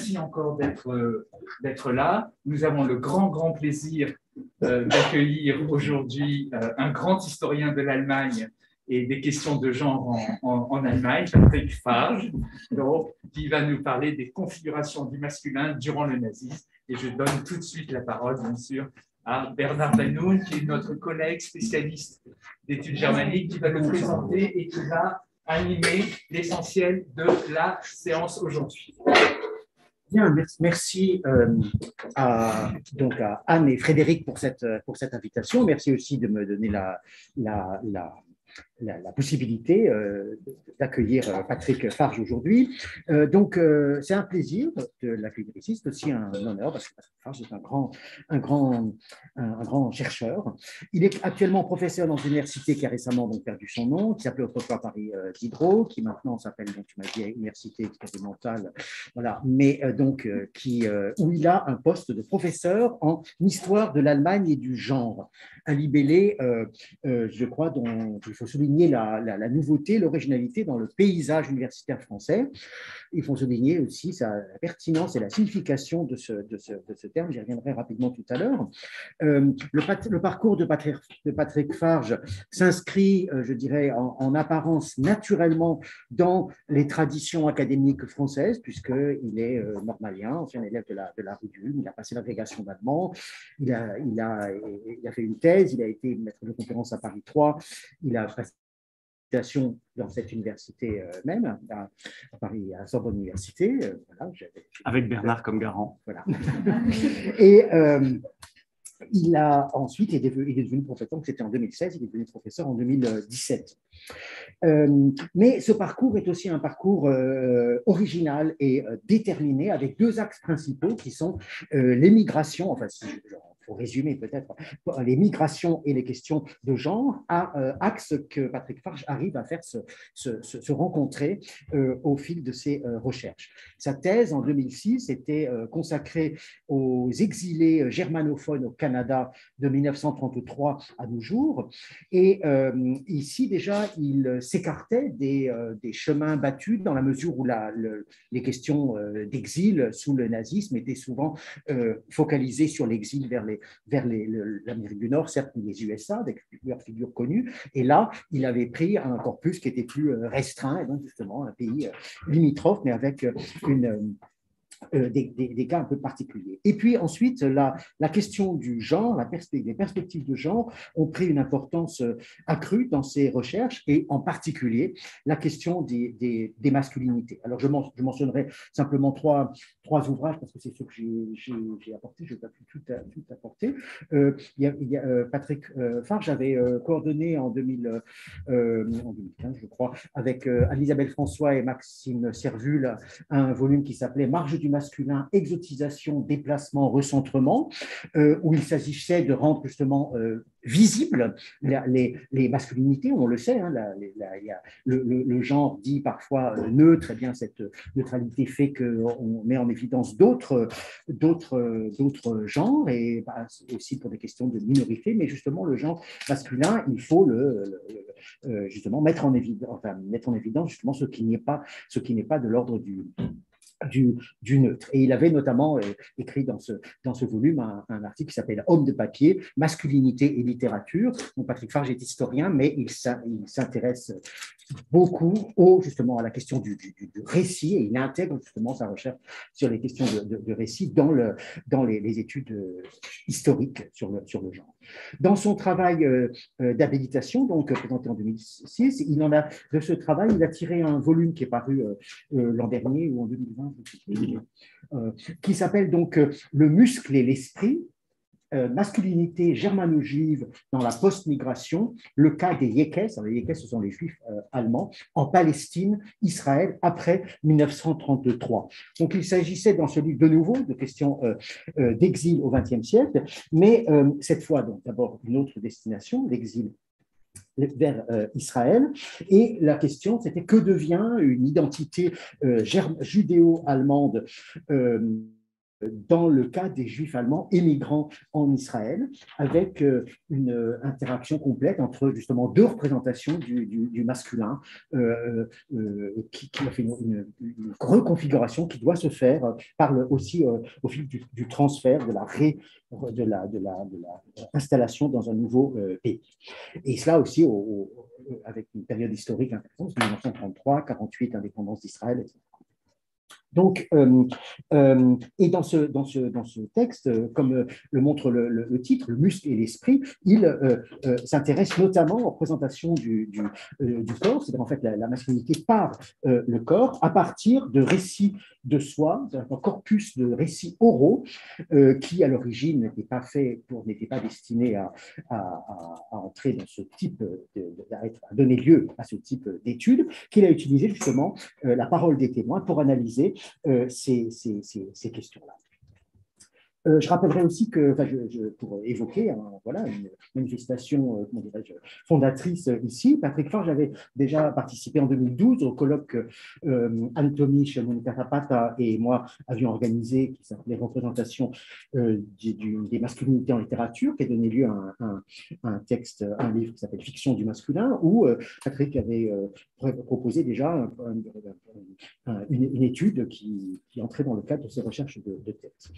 merci encore euh, d'être là. Nous avons le grand, grand plaisir euh, d'accueillir aujourd'hui euh, un grand historien de l'Allemagne et des questions de genre en, Allemagne, Patrick Farge, donc, qui va nous parler des configurations du masculin durant le nazisme. Et je donne tout de suite la parole, bien sûr, à Bernard Banoun, qui est notre collègue spécialiste d'études germaniques, qui va nous présenter et qui va animer l'essentiel de la séance aujourd'hui merci, euh, à, donc à Anne et Frédéric pour cette, pour cette invitation. Merci aussi de me donner la, la, la, possibilité euh, d'accueillir euh, Patrick Farge aujourd'hui. Euh, donc, c'est un plaisir de l'accueillir ici. C'est aussi un honneur parce que Patrick Farge est un grand, un grand, un, grand chercheur. Il est actuellement professeur dans une université qui a récemment donc perdu son nom, qui s'appelait autrefois Paris Diderot, qui maintenant s'appelle, donc tu m'as dit, Université expérimentale. Voilà. Mais donc, qui, où il a un poste de professeur en histoire de l'Allemagne et du genre. Un libellé, je crois, dont il faut souligner la, nouveauté, l'originalité dans le paysage universitaire français. Ils font souligner aussi sa, pertinence et la signification de ce, terme. J'y reviendrai rapidement tout à l'heure. Euh, le, le, parcours de Patrick, de Patrick Farge s'inscrit, euh, je dirais, en, apparence naturellement dans les traditions académiques françaises, puisqu'il est euh, normalien, ancien élève de la, de la il a passé l'agrégation d'allemand, il a, il, a, fait une thèse, il a été maître de conférence à Paris 3, il a passé dans cette université euh, même, à, Paris, à Sorbonne Université. Euh, voilà, Avec Bernard comme garant. Voilà. Et euh, il a ensuite, il est devenu, professeur, c'était en 2016, il est devenu professeur en 2017. mais ce parcours est aussi un parcours original et déterminé avec deux axes principaux qui sont l'émigration, enfin si je, pour résumer peut-être, les migrations et les questions de genre, à axe euh, que Patrick Farge arrive à faire se, rencontrer euh, au fil de ses euh, recherches. Sa thèse en 2006 était consacrée aux exilés germanophones au Canada de 1933 à nos jours. Et ici déjà, il s'écartait des, chemins battus dans la mesure où la, les questions d'exil sous le nazisme étaient souvent focalisées sur l'exil vers vers l'Amérique du Nord, certes les USA, avec plusieurs figures connues. Et là, il avait pris un corpus qui était plus euh, restreint, justement un pays euh, limitrophe, mais avec euh, une, euh, des, cas un peu particuliers. Et puis ensuite, la, la question du genre, la les perspectives de genre ont pris une importance euh, accrue dans ces recherches et en particulier la question des, masculinités. Alors je, je, mentionnerai simplement trois, trois ouvrages parce que c'est ce que j'ai apporté, je n'ai pas pu tout, apporter. Euh, y a, Patrick Farge avait coordonné en, 2000, 2015, je crois, avec Isabelle François et Maxime Servul un volume qui s'appelait Marge du masculin, exotisation, déplacement, recentrement, euh, où il s'agissait de rendre justement euh, visible les, les, masculinités, on le sait, hein, le, genre dit parfois euh, neutre, et eh bien cette neutralité fait qu'on met en évidence d'autres, d'autres, d'autres genres, et bah, aussi pour des questions de minorité, mais justement le genre masculin, il faut le, justement mettre en évidence, enfin, mettre en évidence justement ce qui n'est pas, ce qui n'est pas de l'ordre du du, du, neutre. Et il avait notamment euh, écrit dans ce, dans ce volume un, article qui s'appelle Homme de papier, masculinité et littérature. Donc Patrick Farge est historien, mais il, il s'intéresse beaucoup au, justement à la question du, du, récit et il intègre justement sa recherche sur les questions de, de, récit dans, le, dans les, les, études euh, historiques sur le, sur le genre. Dans son travail euh, d'habilitation, donc présenté en 2006, il en a, de ce travail, il a tiré un volume qui est paru l'an dernier ou en 2020, euh, qui s'appelle donc euh, Le muscle et l'esprit, euh, masculinité germanogive dans la post-migration, le cas des Yekes, les Yekes ce sont les juifs allemands, en Palestine, Israël, après 1933. Donc il s'agissait dans ce livre de nouveau de questions d'exil au XXe siècle, mais cette fois donc d'abord une autre destination, l'exil vers euh, Israël. Et la question, c'était que devient une identité euh, judéo-allemande euh, dans le cas des juifs allemands émigrants en Israël, avec euh, une euh, interaction complète entre justement deux représentations du, masculin, euh, qui, a fait une, reconfiguration qui doit se faire par aussi au fil du, transfert, de la, ré, de, la, de, la, installation dans un nouveau pays. Et cela aussi avec une période historique importante, 1933, 48, indépendance d'Israël, etc. Donc, euh, euh, et dans ce, dans, dans ce texte, euh, comme le montre le, titre, le muscle et l'esprit, il s'intéresse notamment aux représentations du, corps, c'est-à-dire en fait la, masculinité par le corps, à partir de récits de soi, un corpus de récits oraux qui, à l'origine, n'était pas fait pour, n'était pas destiné à, entrer dans ce type, à donner lieu à ce type d'études, qu'il a utilisé justement la parole des témoins pour analyser euh, ces, ces, ces, ces questions-là. Euh, je rappellerai aussi que, pour évoquer hein, voilà, une manifestation euh, fondatrice euh, ici, Patrick Forge avait déjà participé en 2012 au colloque euh, Antomish, Monica Zapata et moi avions organisé, qui s'appelait Représentation des masculinités en littérature, qui a donné lieu à un, texte, un livre qui s'appelle Fiction du masculin, où Patrick avait proposé déjà une, étude qui, entrait dans le cadre de ses recherches de, de texte.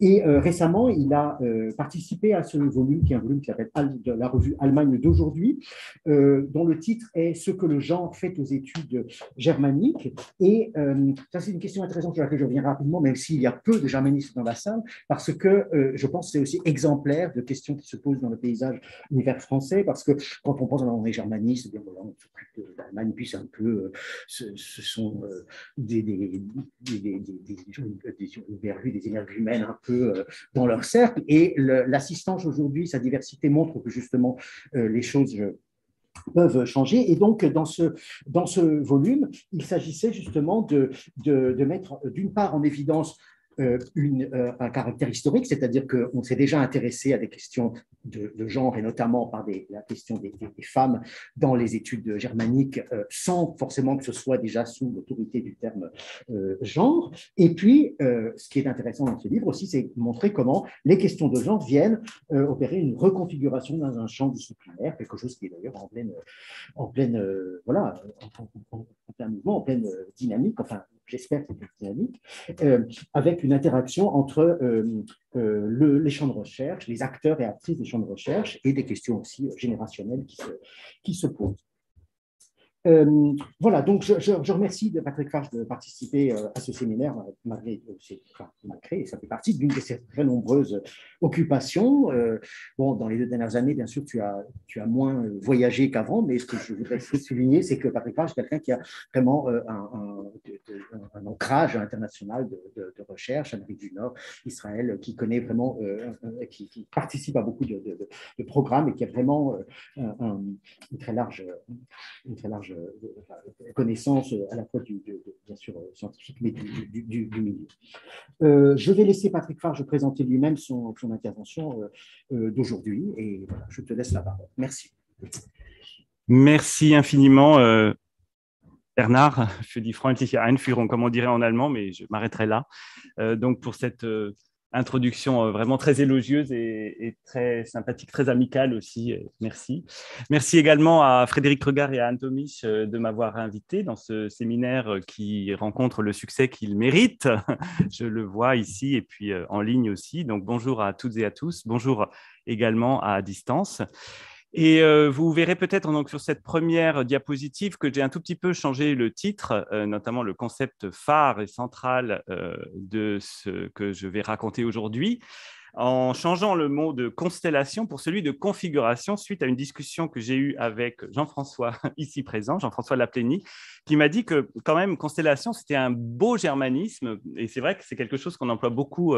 Et récemment, il a participé à ce volume, qui est un volume qui s'appelle la revue Allemagne d'aujourd'hui, dont le titre est Ce que le genre fait aux études germaniques. Et ça, c'est une question intéressante sur laquelle je reviens rapidement, même s'il y a peu de germanistes dans la salle, parce que je pense que c'est aussi exemplaire de questions qui se posent dans le paysage univers français, parce que quand on pense à est germaniste, on s'occupe de l'Allemagne, puis c'est un peu, ce, sont des, des, des énergies humaines un peu euh, dans leur cercle. Et l'assistance aujourd'hui, sa diversité montre que justement euh, les choses euh, peuvent changer. Et donc, dans ce, dans ce volume, il s'agissait justement de mettre d'une part en évidence euh, une, euh, un caractère historique, c'est-à-dire qu'on s'est déjà intéressé à des questions de, genre et notamment par la question des, femmes dans les études germaniques, euh, sans forcément que ce soit déjà sous l'autorité du terme genre. Et puis, ce qui est intéressant dans ce livre aussi, c'est montrer comment les questions de genre viennent opérer une reconfiguration dans un champ disciplinaire, quelque chose qui est d'ailleurs en pleine, en pleine, voilà, en, mouvement, en pleine dynamique. Enfin, j'espère que c'est une dynamique, avec une une interaction entre euh, euh, le, les champs de recherche, les acteurs et actrices des champs de recherche et des questions aussi euh, générationnelles qui se posent. Euh, voilà, donc je, remercie de Patrick Farge de participer euh, à ce séminaire, euh, malgré, malgré ça fait partie d'une de ses très nombreuses occupations. bon, dans les deux dernières années, bien sûr, tu as, tu as moins voyagé qu'avant, mais ce que je voudrais souligner, c'est que Patrick Farge est quelqu'un qui a vraiment un, ancrage international de, recherche, Amérique du Nord, Israël, qui connaît vraiment, qui, participe à beaucoup de, programmes et qui a vraiment une très large, une très large euh, connaissance euh, à la fois du, bien sûr euh, scientifique, mais du, milieu. je vais laisser Patrick Farge présenter lui-même son, son, intervention d'aujourd'hui et voilà, je te laisse la parole. Merci. Merci infiniment. Euh, Bernard, für die freundliche Einführung, comme on dirait en allemand, mais je m'arrêterai là. donc, pour cette introduction euh, vraiment très élogieuse et, très sympathique, très amicale aussi. Euh, merci. Merci également à Frédéric Regard et à Anne euh, de m'avoir invité dans ce séminaire qui rencontre le succès qu'il mérite. Je le vois ici et puis en ligne aussi. Donc bonjour à toutes et à tous. Bonjour également à distance. Et euh, vous verrez peut-être donc sur cette première diapositive que j'ai un tout petit peu changé le titre, euh, notamment le concept phare et central euh, de ce que je vais raconter aujourd'hui, en changeant le mot de constellation pour celui de configuration suite à une discussion que j'ai eue avec Jean-François ici présent, Jean-François Laplénie, qui m'a dit que quand même constellation c'était un beau germanisme et c'est vrai que c'est quelque chose qu'on emploie beaucoup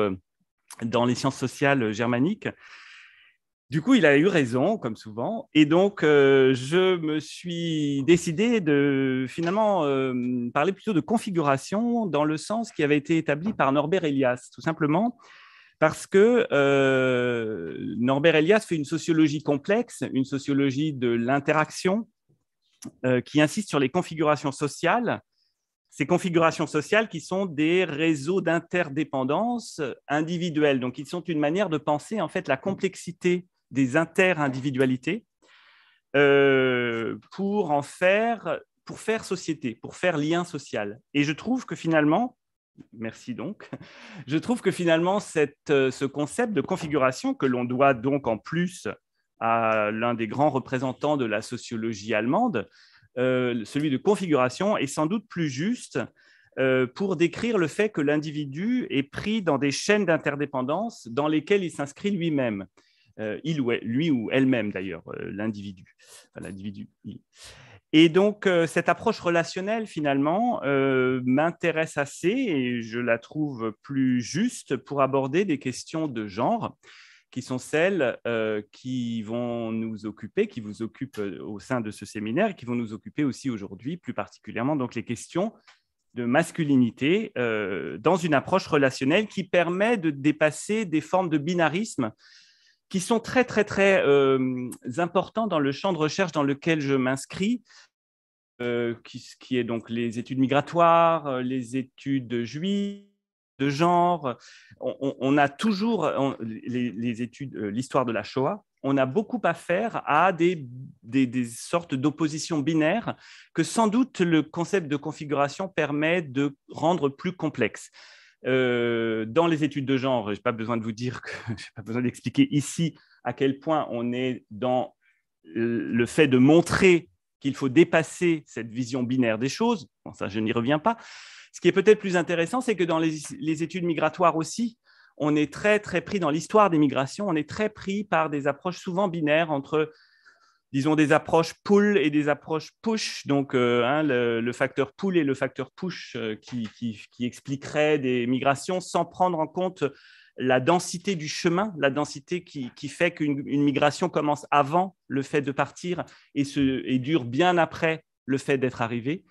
dans les sciences sociales germaniques. Du coup, il a eu raison, comme souvent. Et donc, euh, je me suis décidé de finalement euh, parler plutôt de configuration dans le sens qui avait été établi par Norbert Elias, tout simplement parce que euh, Norbert Elias fait une sociologie complexe, une sociologie de l'interaction qui insiste sur les configurations sociales. Ces configurations sociales qui sont des réseaux d'interdépendance individuelle. Donc, ils sont une manière de penser en fait la complexité des inter-individualités euh, pour en faire, pour faire société, pour faire lien social. Et je trouve que finalement, merci donc, je trouve que finalement cette, euh, ce concept de configuration que l'on doit donc en plus à l'un des grands représentants de la sociologie allemande, euh, celui de configuration, est sans doute plus juste pour décrire le fait que l'individu est pris dans des chaînes d'interdépendance dans lesquelles il s'inscrit lui-même. Euh, il ou elle, lui ou elle-même d'ailleurs, euh, l'individu. l'individu, Et donc, euh, cette approche relationnelle, finalement, m'intéresse assez et je la trouve plus juste pour aborder des questions de genre qui sont celles qui vont nous occuper, qui vous occupent au sein de ce séminaire, et qui vont nous occuper aussi aujourd'hui, plus particulièrement, donc les questions de masculinité dans une approche relationnelle qui permet de dépasser des formes de binarisme qui sont très, très, très euh, importants dans le champ de recherche dans lequel je m'inscris, euh, qui, est donc les études migratoires, euh, les études juives, de genre. On, a toujours les, études, l'histoire de la Shoah. On a beaucoup à faire à des, des sortes d'oppositions binaires que sans doute le concept de configuration permet de rendre plus complexe dans les études de genre, je n'ai pas besoin de vous dire, je n'ai pas besoin d'expliquer ici à quel point on est dans le fait de montrer qu'il faut dépasser cette vision binaire des choses. ça, je n'y reviens pas. Ce qui est peut-être plus intéressant, c'est que dans les, études migratoires aussi, on est très, très pris dans l'histoire des migrations, on est très pris par des approches souvent binaires entre disons, des approches pull et des approches push, donc euh, hein, le, facteur pull et le facteur push euh, qui, qui, expliqueraient des migrations sans prendre en compte la densité du chemin, la densité qui, fait qu'une migration commence avant le fait de partir et, se, et dure bien après le fait d'être arrivé.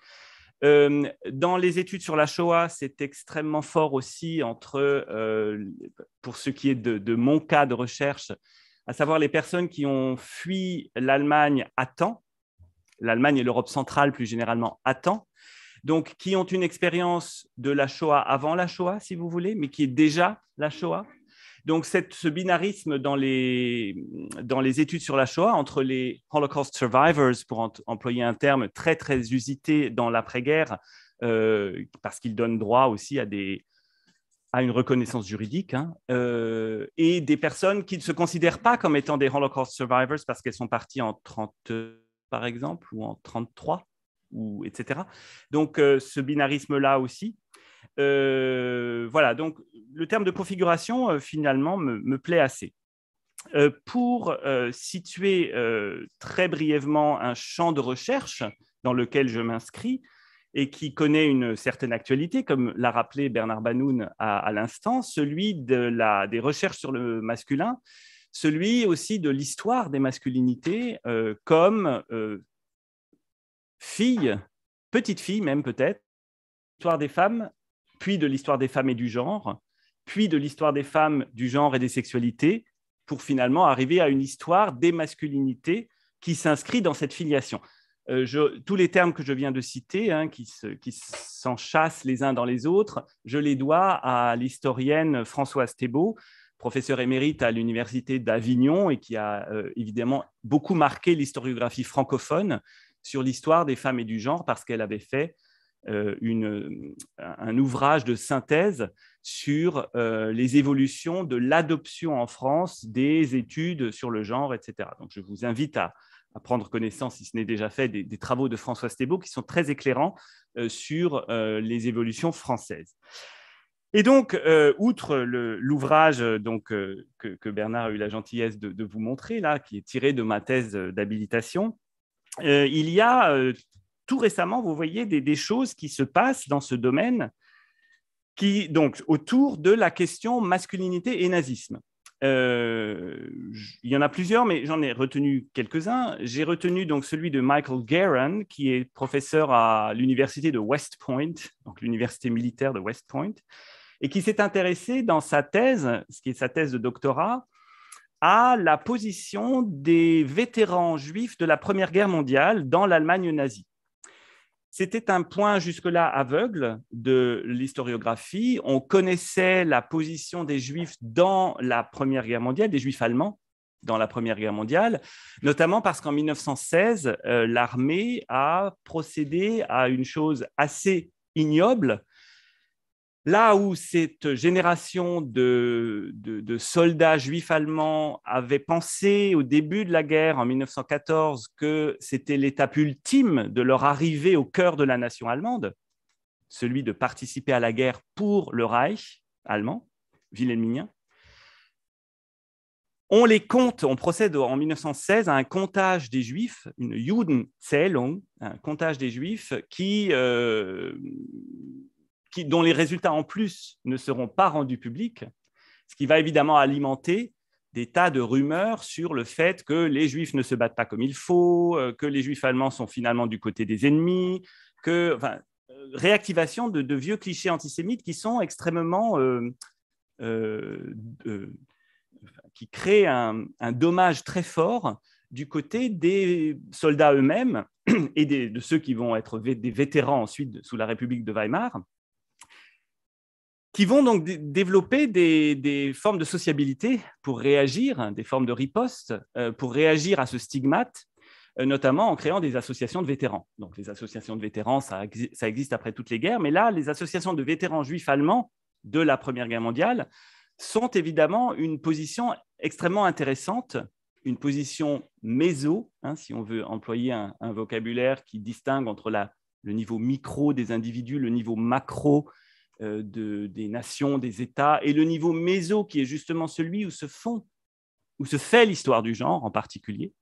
Euh, dans les études sur la Shoah, c'est extrêmement fort aussi entre, pour ce qui est de, de mon cas de recherche, à savoir les personnes qui ont fui l'Allemagne à temps, l'Allemagne et l'Europe centrale plus généralement à temps, donc qui ont une expérience de la Shoah avant la Shoah, si vous voulez, mais qui est déjà la Shoah. Donc cette, ce binarisme dans les, dans les études sur la Shoah entre les Holocaust survivors, pour employer un terme très très usité dans l'après-guerre, euh, parce qu'il donne droit aussi à des, à une reconnaissance juridique, hein, euh, et des personnes qui ne se considèrent pas comme étant des Holocaust survivors parce qu'elles sont parties en 30, par exemple, ou en 33, ou etc. Donc, euh, ce binarisme-là aussi. Euh, voilà, donc le terme de configuration, finalement, me, plaît assez. pour situer très brièvement un champ de recherche dans lequel je m'inscris, et qui connaît une certaine actualité, comme l'a rappelé Bernard Banoun à, l'instant, celui des recherches sur le masculin, celui aussi de l'histoire des masculinités euh, comme euh, fille, petite fille même peut-être, l'histoire des femmes, puis de l'histoire des femmes et du genre, puis de l'histoire des femmes, du genre et des sexualités, pour finalement arriver à une histoire des masculinités qui s'inscrit dans cette filiation. Euh, tous les termes que je viens de citer, hein, qui s'enchassent les uns dans les autres, je les dois à l'historienne Françoise Thébault, professeure émérite à l'université d'Avignon et qui a euh, évidemment beaucoup marqué l'historiographie francophone sur l'histoire des femmes et du genre parce qu'elle avait fait euh, un ouvrage de synthèse sur les évolutions de l'adoption en France des études sur le genre, etc. Donc je vous invite à, à prendre connaissance, si ce n'est déjà fait, des, travaux de François Stébaud qui sont très éclairants euh, sur euh, les évolutions françaises. Et donc, euh, outre l'ouvrage donc que, Bernard a eu la gentillesse de, vous montrer là, qui est tiré de ma thèse d'habilitation, il y a tout récemment, vous voyez, des, des, choses qui se passent dans ce domaine, qui donc autour de la question masculinité et nazisme. Euh, il y en a plusieurs, mais j'en ai retenu quelques-uns. J'ai retenu donc celui de Michael Guerin, qui est professeur à l'université de West Point, donc l'université militaire de West Point, et qui s'est intéressé dans sa thèse, ce qui est sa thèse de doctorat, à la position des vétérans juifs de la Première Guerre mondiale dans l'Allemagne nazie. C'était un point jusque-là aveugle de l'historiographie. On connaissait la position des Juifs dans la Première Guerre mondiale, des Juifs allemands dans la Première Guerre mondiale, notamment parce qu'en 1916, euh, l'armée a procédé à une chose assez ignoble, Là où cette génération de, soldats juifs allemands avait pensé au début de la guerre en 1914 que c'était l'étape ultime de leur arrivée au cœur de la nation allemande, celui de participer à la guerre pour le Reich allemand, wilhelminien, on les compte, on procède en 1916 à un comptage des Juifs, une Judenzählung, un comptage des Juifs qui euh, dont les résultats en plus ne seront pas rendus publics, ce qui va évidemment alimenter des tas de rumeurs sur le fait que les juifs ne se battent pas comme il faut, euh, que les juifs allemands sont finalement du côté des ennemis, que euh, réactivation de, vieux clichés antisémites qui sont extrêmement... Euh, qui créent un, dommage très fort du côté des soldats eux-mêmes et de ceux qui vont être des vétérans ensuite sous la République de Weimar, qui vont donc développer des, formes de sociabilité pour réagir, hein, des formes de riposte, euh, pour réagir à ce stigmate, euh, notamment en créant des associations de vétérans. Donc les associations de vétérans, ça, existe après toutes les guerres, mais là, les associations de vétérans juifs allemands de la Première Guerre mondiale sont évidemment une position extrêmement intéressante, une position méso, hein, si on veut employer un, vocabulaire qui distingue entre le niveau micro des individus, le niveau macro euh, des nations, des États, et le niveau méso qui est justement celui où se font, où se fait l'histoire du genre en particulier,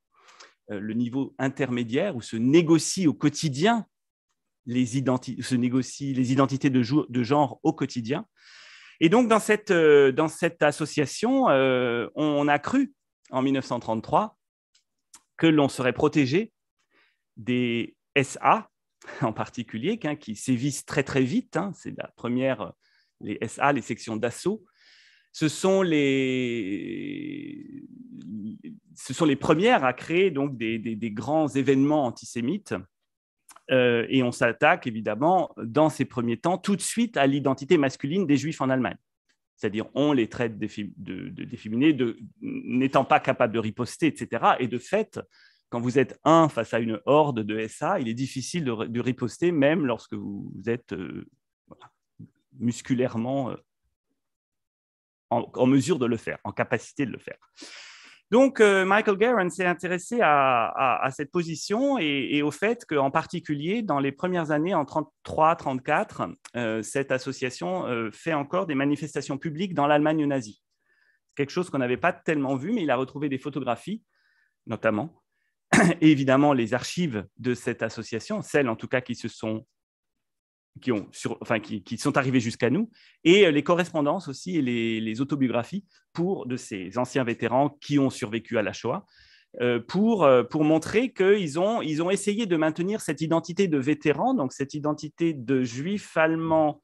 euh, le niveau intermédiaire où se négocient au quotidien les, se négocient les identités de, de, genre au quotidien. Et donc dans cette, euh, dans cette association, on a cru en 1933 que l'on serait protégé des SA, en particulier qui sévissent très très vite. Hein, c'est la première, les SA, les sections d'assaut. Ce sont les, ce sont les premières à créer donc des, grands événements antisémites. Euh, et on s'attaque évidemment dans ces premiers temps tout de suite à l'identité masculine des juifs en Allemagne. C'est-à-dire on les traite de, de, n'étant pas capables de riposter, etc. Et de fait, quand vous êtes un face à une horde de SA, il est difficile de, riposter même lorsque vous êtes euh, musculairement euh, en, mesure de le faire, en capacité de le faire. Donc, euh, Michael Guerin s'est intéressé à, cette position et, au fait qu'en particulier, dans les premières années, en 33-34, cette association fait encore des manifestations publiques dans l'Allemagne nazie. Quelque chose qu'on n'avait pas tellement vu, mais il a retrouvé des photographies, notamment, évidemment les archives de cette association, celles en tout cas qui se sont qui, ont qui, sont arrivées jusqu'à nous, et euh, les correspondances aussi et les, autobiographies pour de ces anciens vétérans qui ont survécu à la Shoah, euh, pour, euh, pour montrer qu'ils ont, ils ont essayé de maintenir cette identité de vétéran, donc cette identité de juif allemand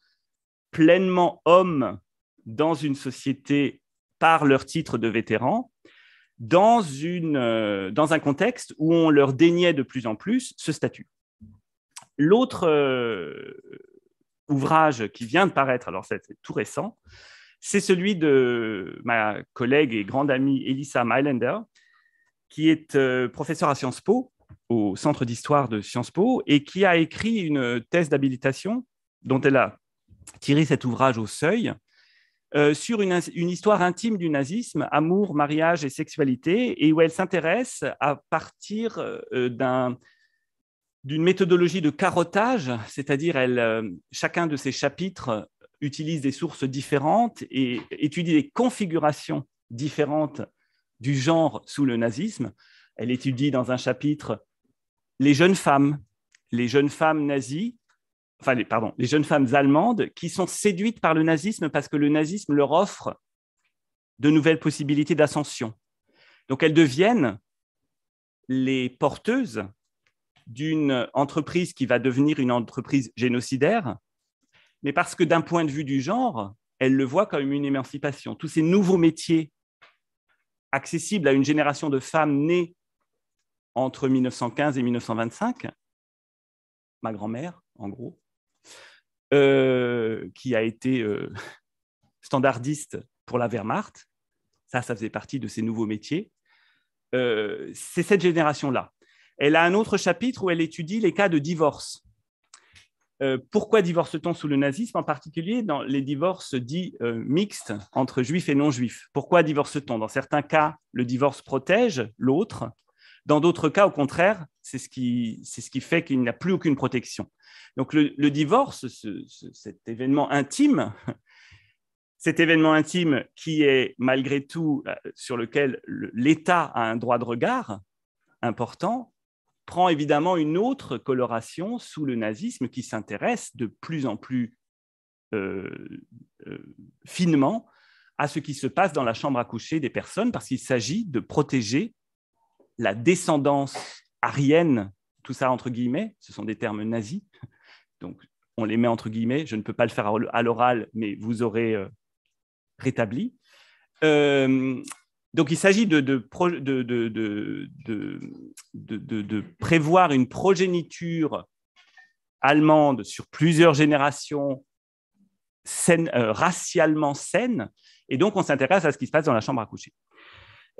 pleinement homme dans une société par leur titre de vétéran, euh, dans, un contexte où on leur déniait de plus en plus ce statut. L'autre euh, ouvrage qui vient de paraître, alors c'est tout récent, c'est celui de ma collègue et grande amie Elisa Mylander, qui est euh, professeure à Sciences Po, au Centre d'histoire de Sciences Po, et qui a écrit une thèse d'habilitation dont elle a tiré cet ouvrage au seuil, euh, sur une, histoire intime du nazisme, amour, mariage et sexualité, et où elle s'intéresse à partir euh, d'une méthodologie de carottage, c'est-à-dire euh, chacun de ses chapitres utilise des sources différentes et étudie des configurations différentes du genre sous le nazisme. Elle étudie dans un chapitre les jeunes femmes, les jeunes femmes nazies enfin, les, les jeunes femmes allemandes qui sont séduites par le nazisme parce que le nazisme leur offre de nouvelles possibilités d'ascension. Donc elles deviennent les porteuses d'une entreprise qui va devenir une entreprise génocidaire, mais parce que d'un point de vue du genre, elles le voient comme une émancipation. Tous ces nouveaux métiers accessibles à une génération de femmes nées entre 1915 et 1925, ma grand-mère, en gros, euh, qui a été euh, standardiste pour la Wehrmacht. Ça, ça faisait partie de ses nouveaux métiers. Euh, c'est cette génération-là. Elle a un autre chapitre où elle étudie les cas de divorce. Pourquoi divorce-t-on sous le nazisme, en particulier dans les divorces dits mixtes entre juifs et non-juifs Pourquoi divorce-t-on Dans certains cas, le divorce protège l'autre, dans d'autres cas, au contraire, c'est ce qui, c'est ce qui fait qu'il n'a plus aucune protection. Donc le, divorce, cet événement intime, cet événement intime qui est malgré tout euh, sur lequel l'État a un droit de regard important, prend évidemment une autre coloration sous le nazisme qui s'intéresse de plus en plus euh, euh, finement à ce qui se passe dans la chambre à coucher des personnes parce qu'il s'agit de protéger la descendance arienne, tout ça entre guillemets, ce sont des termes nazis, donc on les met entre guillemets, je ne peux pas le faire à l'oral, mais vous aurez euh, rétabli. Euh, donc il s'agit de prévoir une progéniture allemande sur plusieurs générations euh, racialement saine, et donc on s'intéresse à ce qui se passe dans la chambre à coucher.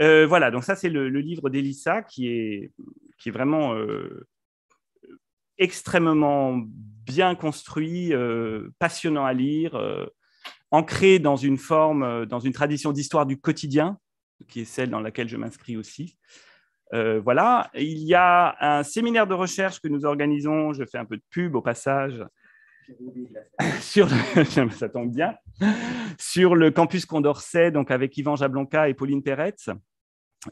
Euh, voilà, donc ça, c'est le, livre d'Elissa qui est, qui est vraiment euh, extrêmement bien construit, euh, passionnant à lire, ancré dans une forme, dans une tradition d'histoire du quotidien, qui est celle dans laquelle je m'inscris aussi. voilà, il y a un séminaire de recherche que nous organisons, je fais un peu de pub au passage, sur ça tombe bien, sur le campus Condorcet, donc avec Yvan Jablonka et Pauline Peretz.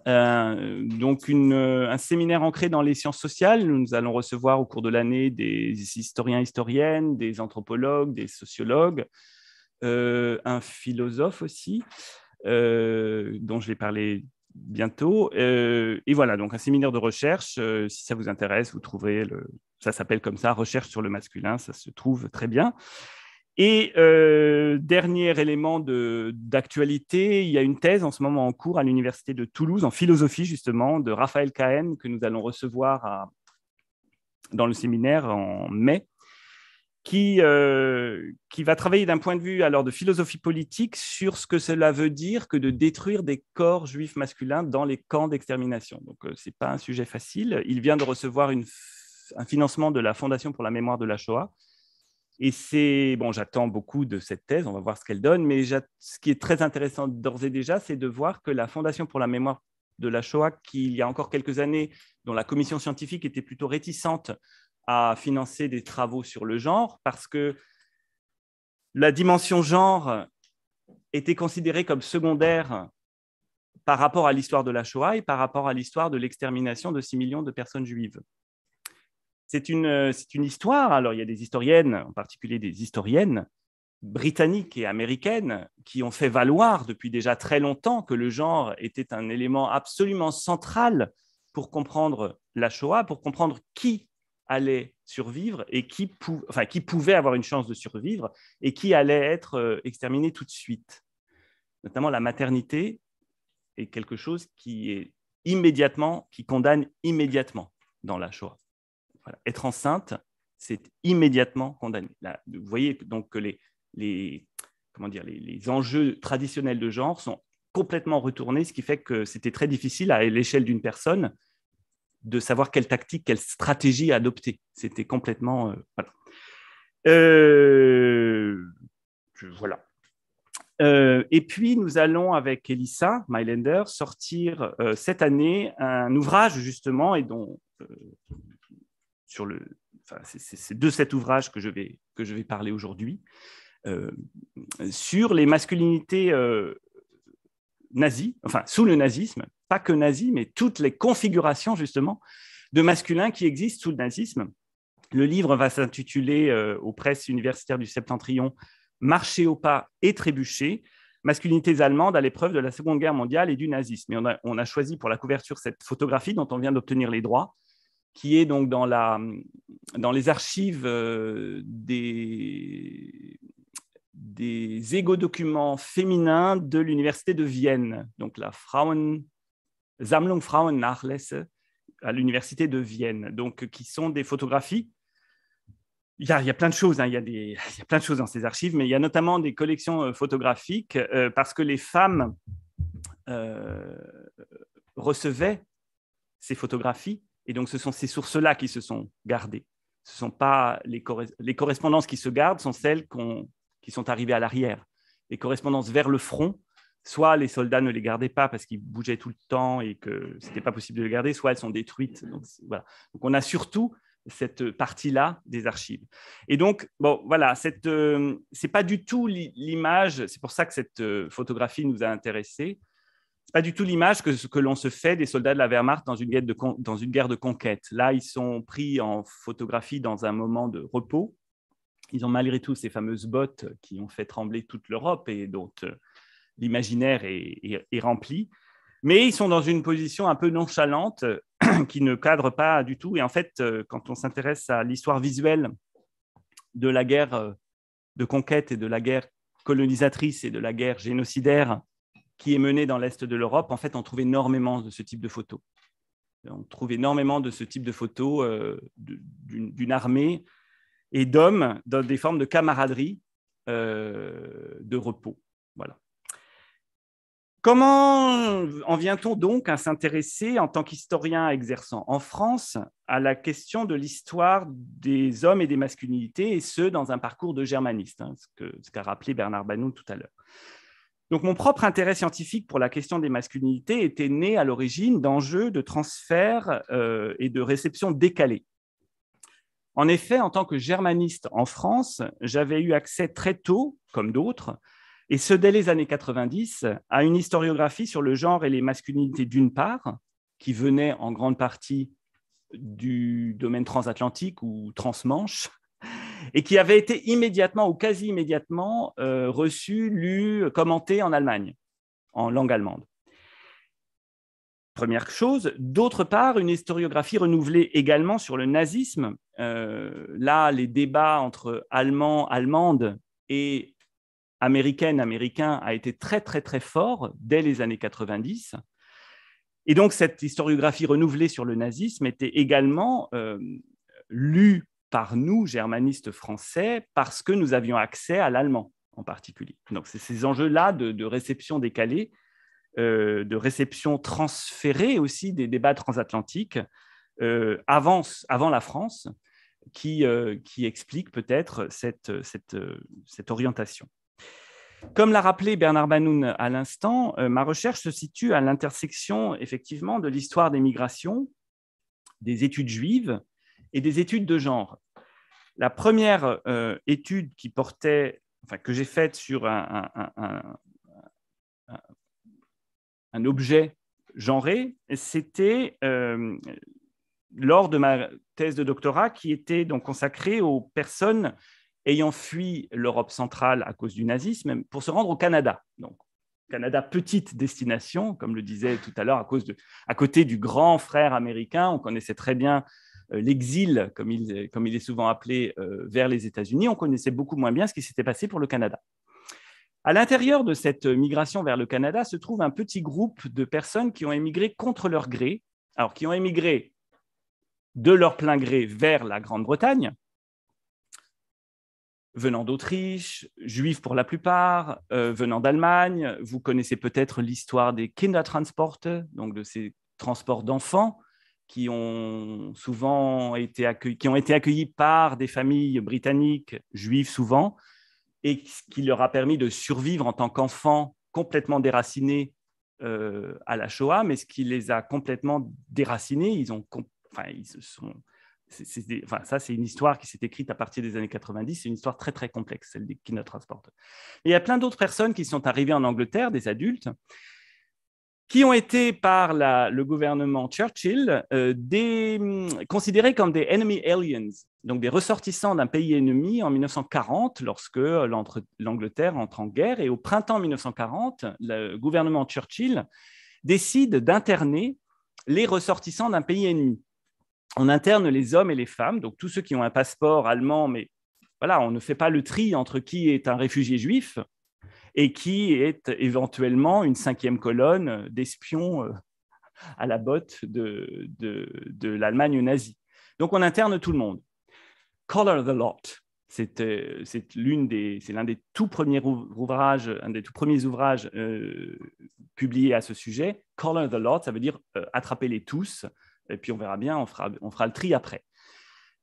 Euh, donc une, euh, un séminaire ancré dans les sciences sociales. Nous allons recevoir au cours de l'année des historiens, historiennes, des anthropologues, des sociologues, euh, un philosophe aussi, dont je vais parler bientôt. et voilà, donc un séminaire de recherche. si ça vous intéresse, vous trouverez le, ça s'appelle comme ça, recherche sur le masculin, ça se trouve très bien. Et euh, dernier élément d'actualité, il y a une thèse en ce moment en cours à l'Université de Toulouse en philosophie justement de Raphaël Cahen que nous allons recevoir à, dans le séminaire en mai, qui, euh, qui va travailler d'un point de vue alors de philosophie politique sur ce que cela veut dire que de détruire des corps juifs masculins dans les camps d'extermination. Donc euh, c'est ce n'est pas un sujet facile. Il vient de recevoir une un financement de la Fondation pour la mémoire de la Shoah. Et c'est, bon, j'attends beaucoup de cette thèse, on va voir ce qu'elle donne, mais ce qui est très intéressant d'ores et déjà, c'est de voir que la Fondation pour la mémoire de la Shoah, qui il y a encore quelques années, dont la commission scientifique était plutôt réticente à financer des travaux sur le genre, parce que la dimension genre était considérée comme secondaire par rapport à l'histoire de la Shoah et par rapport à l'histoire de l'extermination de 6 millions de personnes juives. Euh, c'est une, histoire. Alors, il y a des historiennes, en particulier des historiennes britanniques et américaines, qui ont fait valoir depuis déjà très longtemps que le genre était un élément absolument central pour comprendre la Shoah, pour comprendre qui allait survivre et qui, qui pouvait avoir une chance de survivre et qui allait être euh, exterminé tout de suite. Notamment la maternité est quelque chose qui est immédiatement, qui condamne immédiatement dans la Shoah. Être enceinte, c'est immédiatement condamné. vous voyez donc que les, les, comment dire, les, enjeux traditionnels de genre sont complètement retournés, ce qui fait que c'était très difficile à l'échelle d'une personne de savoir quelle tactique, quelle stratégie adopter. C'était complètement... Euh, voilà. Euh, euh, et puis, nous allons, avec Elissa Mylander, sortir cette année un ouvrage, justement, et dont sur le, enfin, c'est de cet ouvrage que je vais, que je vais parler aujourd'hui, euh, sur les masculinités euh, nazies, enfin sous le nazisme, pas que nazis, mais toutes les configurations justement de masculins qui existent sous le nazisme. Le livre va s'intituler euh, aux presses universitaires du Septentrion Marcher au pas et trébucher, masculinités allemandes à l'épreuve de la Seconde Guerre mondiale et du nazisme. Et on a choisi pour la couverture cette photographie dont on vient d'obtenir les droits, qui est donc dans, la, dans les archives euh, des, des égo-documents féminins de l'Université de Vienne, donc la Frauen, Sammlung Frauennachlässe à l'Université de Vienne, donc qui sont des photographies. Il y a, plein de choses, hein. il, y a des, plein de choses dans ces archives, mais il y a notamment des collections euh, photographiques euh, parce que les femmes recevaient ces photographies et donc, ce sont ces sources-là qui se sont gardées. Ce sont pas les, correspondances qui se gardent sont celles qui sont arrivées à l'arrière. Les correspondances vers le front, soit les soldats ne les gardaient pas parce qu'ils bougeaient tout le temps et que ce n'était pas possible de les garder, soit elles sont détruites. Donc, on a surtout cette partie-là des archives. Et donc, bon, voilà, euh, pas du tout l'image, c'est pour ça que cette euh, photographie nous a intéressés, c'est pas du tout l'image que, l'on se fait des soldats de la Wehrmacht dans une, guerre de conquête. Là, ils sont pris en photographie dans un moment de repos. Ils ont malgré tout ces fameuses bottes qui ont fait trembler toute l'Europe et dont euh, l'imaginaire est, rempli. Mais ils sont dans une position un peu nonchalante qui ne cadre pas du tout. Et en fait, euh, quand on s'intéresse à l'histoire visuelle de la guerre euh, de conquête et de la guerre colonisatrice et de la guerre génocidaire qui est menée dans l'Est de l'Europe, en fait, on trouve énormément de ce type de photos. Euh, on trouve énormément de ce type de photos euh, d'une armée et d'hommes dans des formes de camaraderie, euh, de repos. Voilà. Comment en vient-on donc à s'intéresser en tant qu'historien exerçant en France à la question de l'histoire des hommes et des masculinités, et ce, dans un parcours de germaniste, hein, ce qu'a rappelé Bernard Banon tout à l'heure donc mon propre intérêt scientifique pour la question des masculinités était né à l'origine d'enjeux de transfert euh, et de réception décalés. En effet, en tant que germaniste en France, j'avais eu accès très tôt, comme d'autres, et ce dès les années 90, à une historiographie sur le genre et les masculinités d'une part, qui venait en grande partie du domaine transatlantique ou transmanche, et qui avait été immédiatement ou quasi immédiatement euh, reçu, lu, commenté en Allemagne, en langue allemande. Première chose. D'autre part, une historiographie renouvelée également sur le nazisme. Euh, là, les débats entre Allemands, Allemandes et Américaines, Américains a été très, très, très fort dès les années 90. Et donc, cette historiographie renouvelée sur le nazisme était également euh, lue par nous, germanistes français, parce que nous avions accès à l'allemand en particulier. Donc, c'est ces enjeux-là de, réception décalée, euh, de réception transférée aussi des débats transatlantiques euh, avant, la France qui, euh, explique peut-être cette, cette, orientation. Comme l'a rappelé Bernard Banoun à l'instant, ma recherche se situe à l'intersection effectivement de l'histoire des migrations, des études juives, et des études de genre. La première euh, étude qui portait, enfin, que j'ai faite sur un, objet genré, c'était euh, lors de ma thèse de doctorat qui était donc consacrée aux personnes ayant fui l'Europe centrale à cause du nazisme pour se rendre au Canada. Donc, Canada, petite destination, comme le disait tout à l'heure, à, cause à côté du grand frère américain. On connaissait très bien euh, l'exil, comme il, est souvent appelé, euh, vers les États-Unis, on connaissait beaucoup moins bien ce qui s'était passé pour le Canada. À l'intérieur de cette migration vers le Canada se trouve un petit groupe de personnes qui ont émigré contre leur gré, alors qui ont émigré de leur plein gré vers la Grande-Bretagne, venant d'Autriche, juifs pour la plupart, euh, venant d'Allemagne. Vous connaissez peut-être l'histoire des Kindertransporte, donc de ces transports d'enfants qui ont souvent été accueillis, qui ont été accueillis par des familles britanniques, juives souvent, et ce qui leur a permis de survivre en tant qu'enfants complètement déracinés euh, à la Shoah, mais ce qui les a complètement déracinés, ils ont, enfin, ils sont, enfin, ça c'est une histoire qui s'est écrite à partir des années 90, c'est une histoire très très complexe, celle des nous transporte il y a plein d'autres personnes qui sont arrivées en Angleterre, des adultes, qui ont été par le gouvernement Churchill euh, hum, considérés comme des enemy aliens, donc des ressortissants d'un pays ennemi en 1940 lorsque l'Angleterre entre en guerre. Et au printemps 1940, le gouvernement Churchill décide d'interner les ressortissants d'un pays ennemi. On interne les hommes et les femmes, donc tous ceux qui ont un passeport allemand, mais voilà, on ne fait pas le tri entre qui est un réfugié juif, et qui est éventuellement une cinquième colonne euh, d'espions euh, à la botte de, de, l'Allemagne nazie. Donc on interne tout le monde. Color the Lot, c'est euh, l'un des, des, tout premiers ouvrages, un des tout premiers ouvrages publiés à ce sujet. Color the Lot, ça veut dire attraper les tous, et puis on verra bien, on fera, on fera le tri après.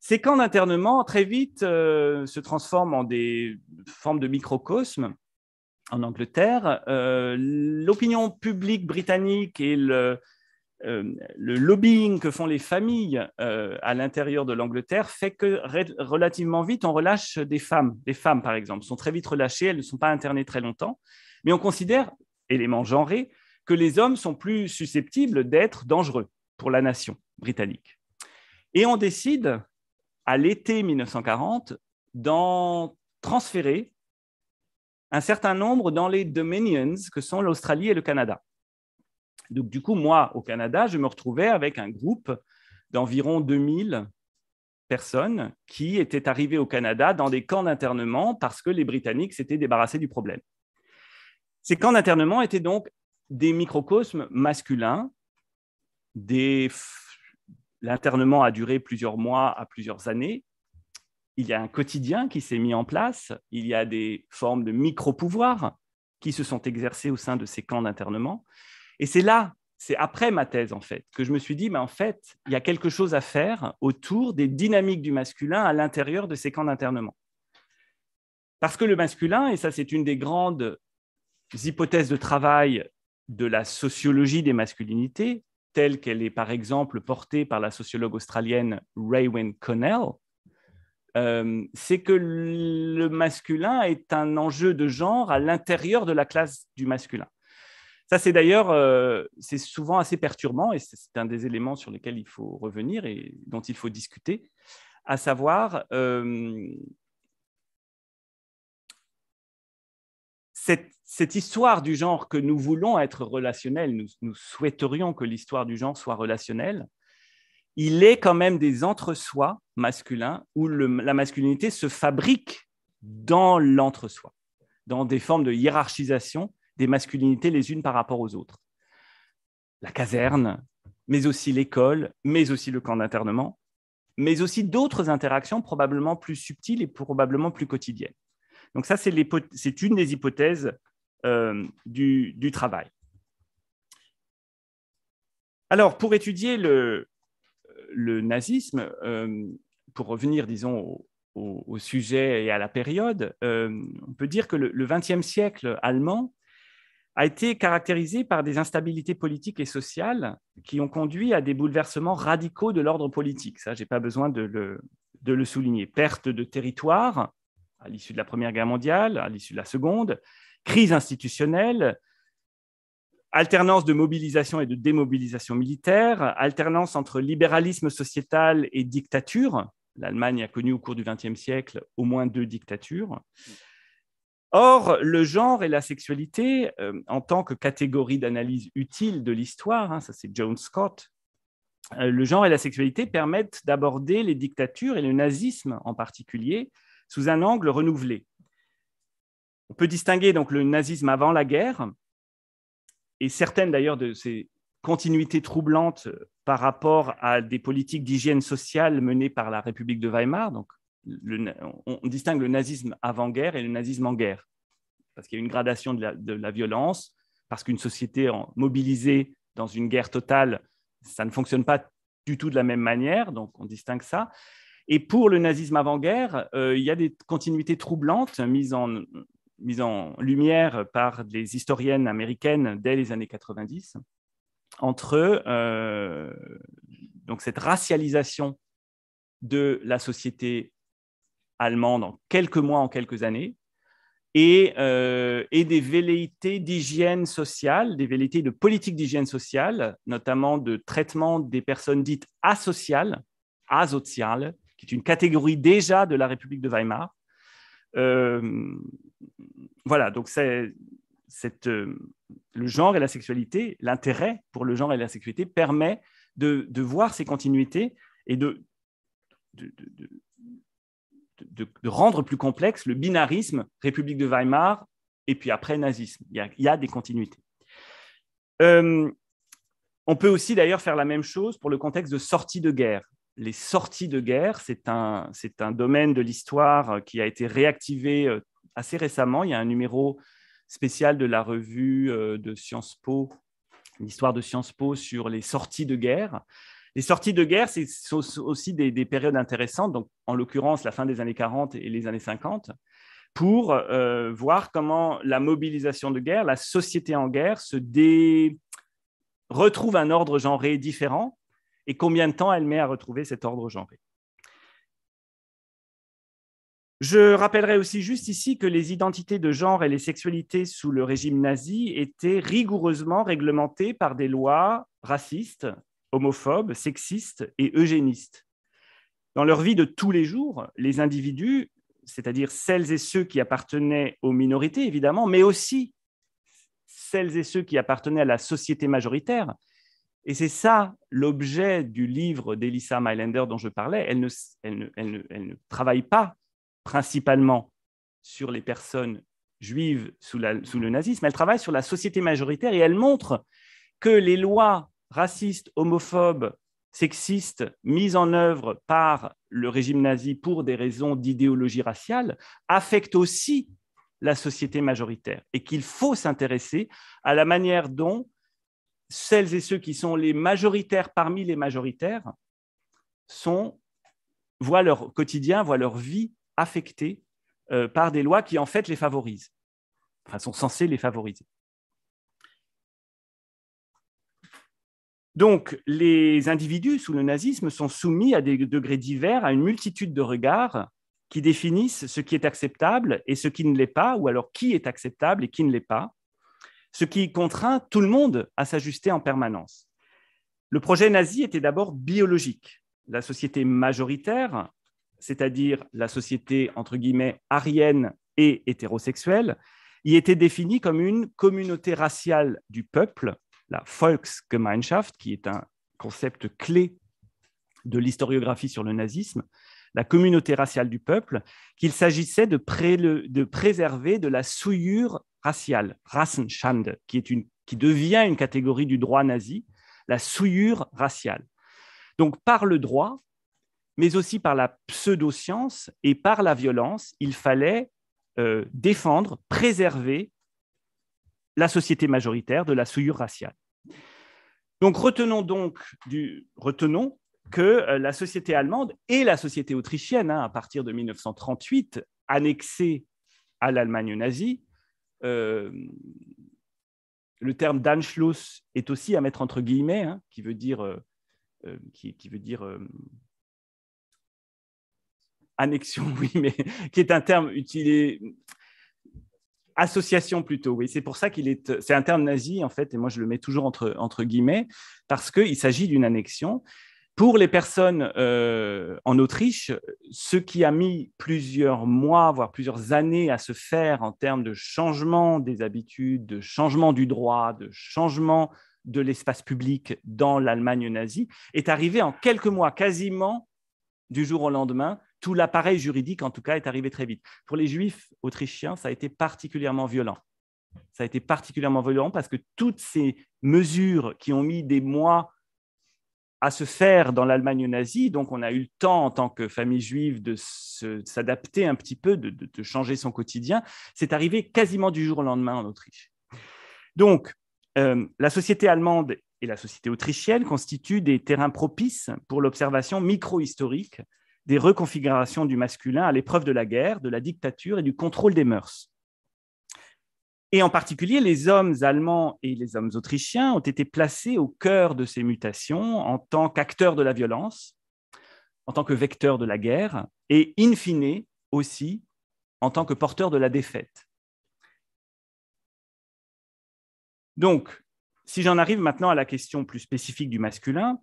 Ces camps d'internement, très vite, se transforment en des formes de microcosme en Angleterre, euh, l'opinion publique britannique et le, euh, le, lobbying que font les familles euh, à l'intérieur de l'Angleterre fait que relativement vite, on relâche des femmes. Les femmes, par exemple, sont très vite relâchées, elles ne sont pas internées très longtemps, mais on considère, élément genré, que les hommes sont plus susceptibles d'être dangereux pour la nation britannique. Et on décide, à l'été 1940, d'en transférer un certain nombre dans les dominions que sont l'Australie et le Canada. Donc, du coup, moi, au Canada, je me retrouvais avec un groupe d'environ 2000 personnes qui étaient arrivées au Canada dans des camps d'internement parce que les Britanniques s'étaient débarrassés du problème. Ces camps d'internement étaient donc des microcosmes masculins. L'internement a duré plusieurs mois à plusieurs années il y a un quotidien qui s'est mis en place, il y a des formes de micro-pouvoirs qui se sont exercés au sein de ces camps d'internement. Et c'est là, c'est après ma thèse en fait, que je me suis dit, mais en fait, il y a quelque chose à faire autour des dynamiques du masculin à l'intérieur de ces camps d'internement. Parce que le masculin, et ça c'est une des grandes hypothèses de travail de la sociologie des masculinités, telle qu'elle est par exemple portée par la sociologue australienne Raywin Connell, euh, c'est que le masculin est un enjeu de genre à l'intérieur de la classe du masculin. Ça, c'est d'ailleurs, euh, c'est souvent assez perturbant et c'est un des éléments sur lesquels il faut revenir et dont il faut discuter, à savoir euh, cette, histoire du genre que nous voulons être relationnelle, nous souhaiterions que l'histoire du genre soit relationnelle, il est quand même des entre-soi masculins où la masculinité se fabrique dans l'entre-soi, dans des formes de hiérarchisation des masculinités les unes par rapport aux autres. La caserne, mais aussi l'école, mais aussi le camp d'internement, mais aussi d'autres interactions probablement plus subtiles et probablement plus quotidiennes. Donc ça, c'est une des hypothèses euh, du, travail. Alors, pour étudier le, le nazisme, euh, pour revenir, disons, au, sujet et à la période, euh, on peut dire que le XXe siècle allemand a été caractérisé par des instabilités politiques et sociales qui ont conduit à des bouleversements radicaux de l'ordre politique. Ça, je n'ai pas besoin de le, souligner. Perte de territoire à l'issue de la Première Guerre mondiale, à l'issue de la Seconde, crise institutionnelle, alternance de mobilisation et de démobilisation militaire, alternance entre libéralisme sociétal et dictature. L'Allemagne a connu au cours du XXe siècle au moins deux dictatures. Or, le genre et la sexualité, euh, en tant que catégorie d'analyse utile de l'histoire, hein, ça c'est John Scott, euh, le genre et la sexualité permettent d'aborder les dictatures et le nazisme en particulier sous un angle renouvelé. On peut distinguer donc le nazisme avant la guerre, et certaines d'ailleurs de ces continuités troublantes euh, par rapport à des politiques d'hygiène sociale menées par la République de Weimar. Donc, on, distingue le nazisme avant-guerre et le nazisme en guerre, parce qu'il y a une gradation de la, violence, parce qu'une société mobilisée dans une guerre totale, ça ne fonctionne pas du tout de la même manière, donc on distingue ça. Et pour le nazisme avant-guerre, euh, il y a des continuités troublantes mises en, mise en lumière par des historiennes américaines dès les années 90 entre euh, donc cette racialisation de la société allemande en quelques mois, en quelques années, et, euh, et des velléités d'hygiène sociale, des velléités de politique d'hygiène sociale, notamment de traitement des personnes dites asociales, asoziales, qui est une catégorie déjà de la République de Weimar, euh, voilà, donc c'est, euh, le genre et la sexualité, l'intérêt pour le genre et la sexualité permet de, voir ces continuités et de, rendre plus complexe le binarisme République de Weimar et puis après nazisme. Il y a, des continuités. Euh, on peut aussi d'ailleurs faire la même chose pour le contexte de sortie de guerre les sorties de guerre. C'est un, c'est un domaine de l'histoire euh, qui a été réactivé euh, assez récemment. Il y a un numéro spécial de la revue euh, de Sciences Po, l'histoire de Sciences Po sur les sorties de guerre. Les sorties de guerre, c'est aussi des, périodes intéressantes, donc en l'occurrence la fin des années 40 et les années 50, pour voir comment la mobilisation de guerre, la société en guerre, se retrouve un ordre genré différent et combien de temps elle met à retrouver cet ordre genré. Je rappellerai aussi juste ici que les identités de genre et les sexualités sous le régime nazi étaient rigoureusement réglementées par des lois racistes, homophobes, sexistes et eugénistes. Dans leur vie de tous les jours, les individus, c'est-à-dire celles et ceux qui appartenaient aux minorités évidemment, mais aussi celles et ceux qui appartenaient à la société majoritaire, et c'est ça l'objet du livre d'Elissa Mylander dont je parlais. Elle ne, travaille pas principalement sur les personnes juives sous, sous le nazisme, elle travaille sur la société majoritaire et elle montre que les lois racistes, homophobes, sexistes mises en œuvre par le régime nazi pour des raisons d'idéologie raciale affectent aussi la société majoritaire et qu'il faut s'intéresser à la manière dont celles et ceux qui sont les majoritaires parmi les majoritaires sont, voient leur quotidien, voient leur vie affectée euh, par des lois qui en fait les favorisent, enfin sont censées les favoriser. Donc, les individus sous le nazisme sont soumis à des degrés divers à une multitude de regards qui définissent ce qui est acceptable et ce qui ne l'est pas, ou alors qui est acceptable et qui ne l'est pas ce qui contraint tout le monde à s'ajuster en permanence. Le projet nazi était d'abord biologique. La société majoritaire, c'est-à-dire la société entre guillemets arienne et hétérosexuelle, y était définie comme une communauté raciale du peuple, la Volksgemeinschaft, qui est un concept clé de l'historiographie sur le nazisme, la communauté raciale du peuple, qu'il s'agissait de, préserver de la souillure raciale, Rassenschande, qui, devient une catégorie du droit nazi, la souillure raciale. Donc par le droit, mais aussi par la pseudo-science et par la violence, il fallait euh, défendre, préserver la société majoritaire de la souillure raciale. Donc retenons donc du, retenons que euh, la société allemande et la société autrichienne, hein, à partir de 1938, annexée à l'Allemagne nazie, euh, le terme d'Anschluss est aussi à mettre entre guillemets, hein, qui veut dire, euh, qui, veut dire annexion, oui, mais qui est un terme utilisé, association plutôt, oui. C'est pour ça qu'il est, c'est un terme nazi en fait, et moi je le mets toujours entre, entre guillemets, parce qu'il s'agit d'une annexion. Pour les personnes euh, en Autriche, ce qui a mis plusieurs mois, voire plusieurs années à se faire en termes de changement des habitudes, de changement du droit, de changement de l'espace public dans l'Allemagne nazie, est arrivé en quelques mois, quasiment du jour au lendemain. Tout l'appareil juridique, en tout cas, est arrivé très vite. Pour les juifs autrichiens, ça a été particulièrement violent. Ça a été particulièrement violent parce que toutes ces mesures qui ont mis des mois à se faire dans l'Allemagne nazie. Donc, on a eu le temps, en tant que famille juive, de s'adapter un petit peu, de, changer son quotidien. C'est arrivé quasiment du jour au lendemain en Autriche. Donc, euh, la société allemande et la société autrichienne constituent des terrains propices pour l'observation micro-historique des reconfigurations du masculin à l'épreuve de la guerre, de la dictature et du contrôle des mœurs. Et en particulier, les hommes allemands et les hommes autrichiens ont été placés au cœur de ces mutations en tant qu'acteurs de la violence, en tant que vecteurs de la guerre, et in fine aussi en tant que porteurs de la défaite. Donc, si j'en arrive maintenant à la question plus spécifique du masculin,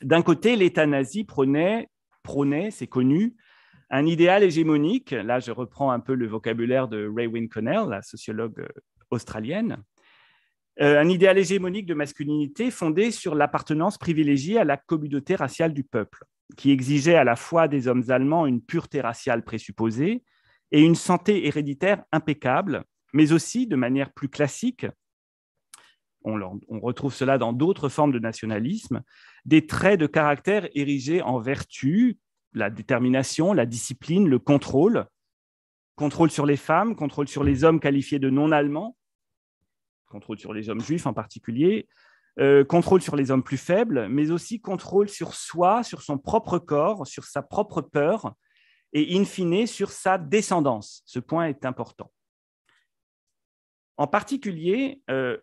d'un côté, l'État nazi prônait, prônait c'est connu, un idéal hégémonique, là je reprends un peu le vocabulaire de Ray Connell, la sociologue euh, australienne, euh, un idéal hégémonique de masculinité fondé sur l'appartenance privilégiée à la communauté raciale du peuple, qui exigeait à la fois des hommes allemands une pureté raciale présupposée et une santé héréditaire impeccable, mais aussi, de manière plus classique, on, on retrouve cela dans d'autres formes de nationalisme, des traits de caractère érigés en vertu la détermination, la discipline, le contrôle, contrôle sur les femmes, contrôle sur les hommes qualifiés de non-allemands, contrôle sur les hommes juifs en particulier, euh, contrôle sur les hommes plus faibles, mais aussi contrôle sur soi, sur son propre corps, sur sa propre peur, et in fine sur sa descendance. Ce point est important. En particulier, euh,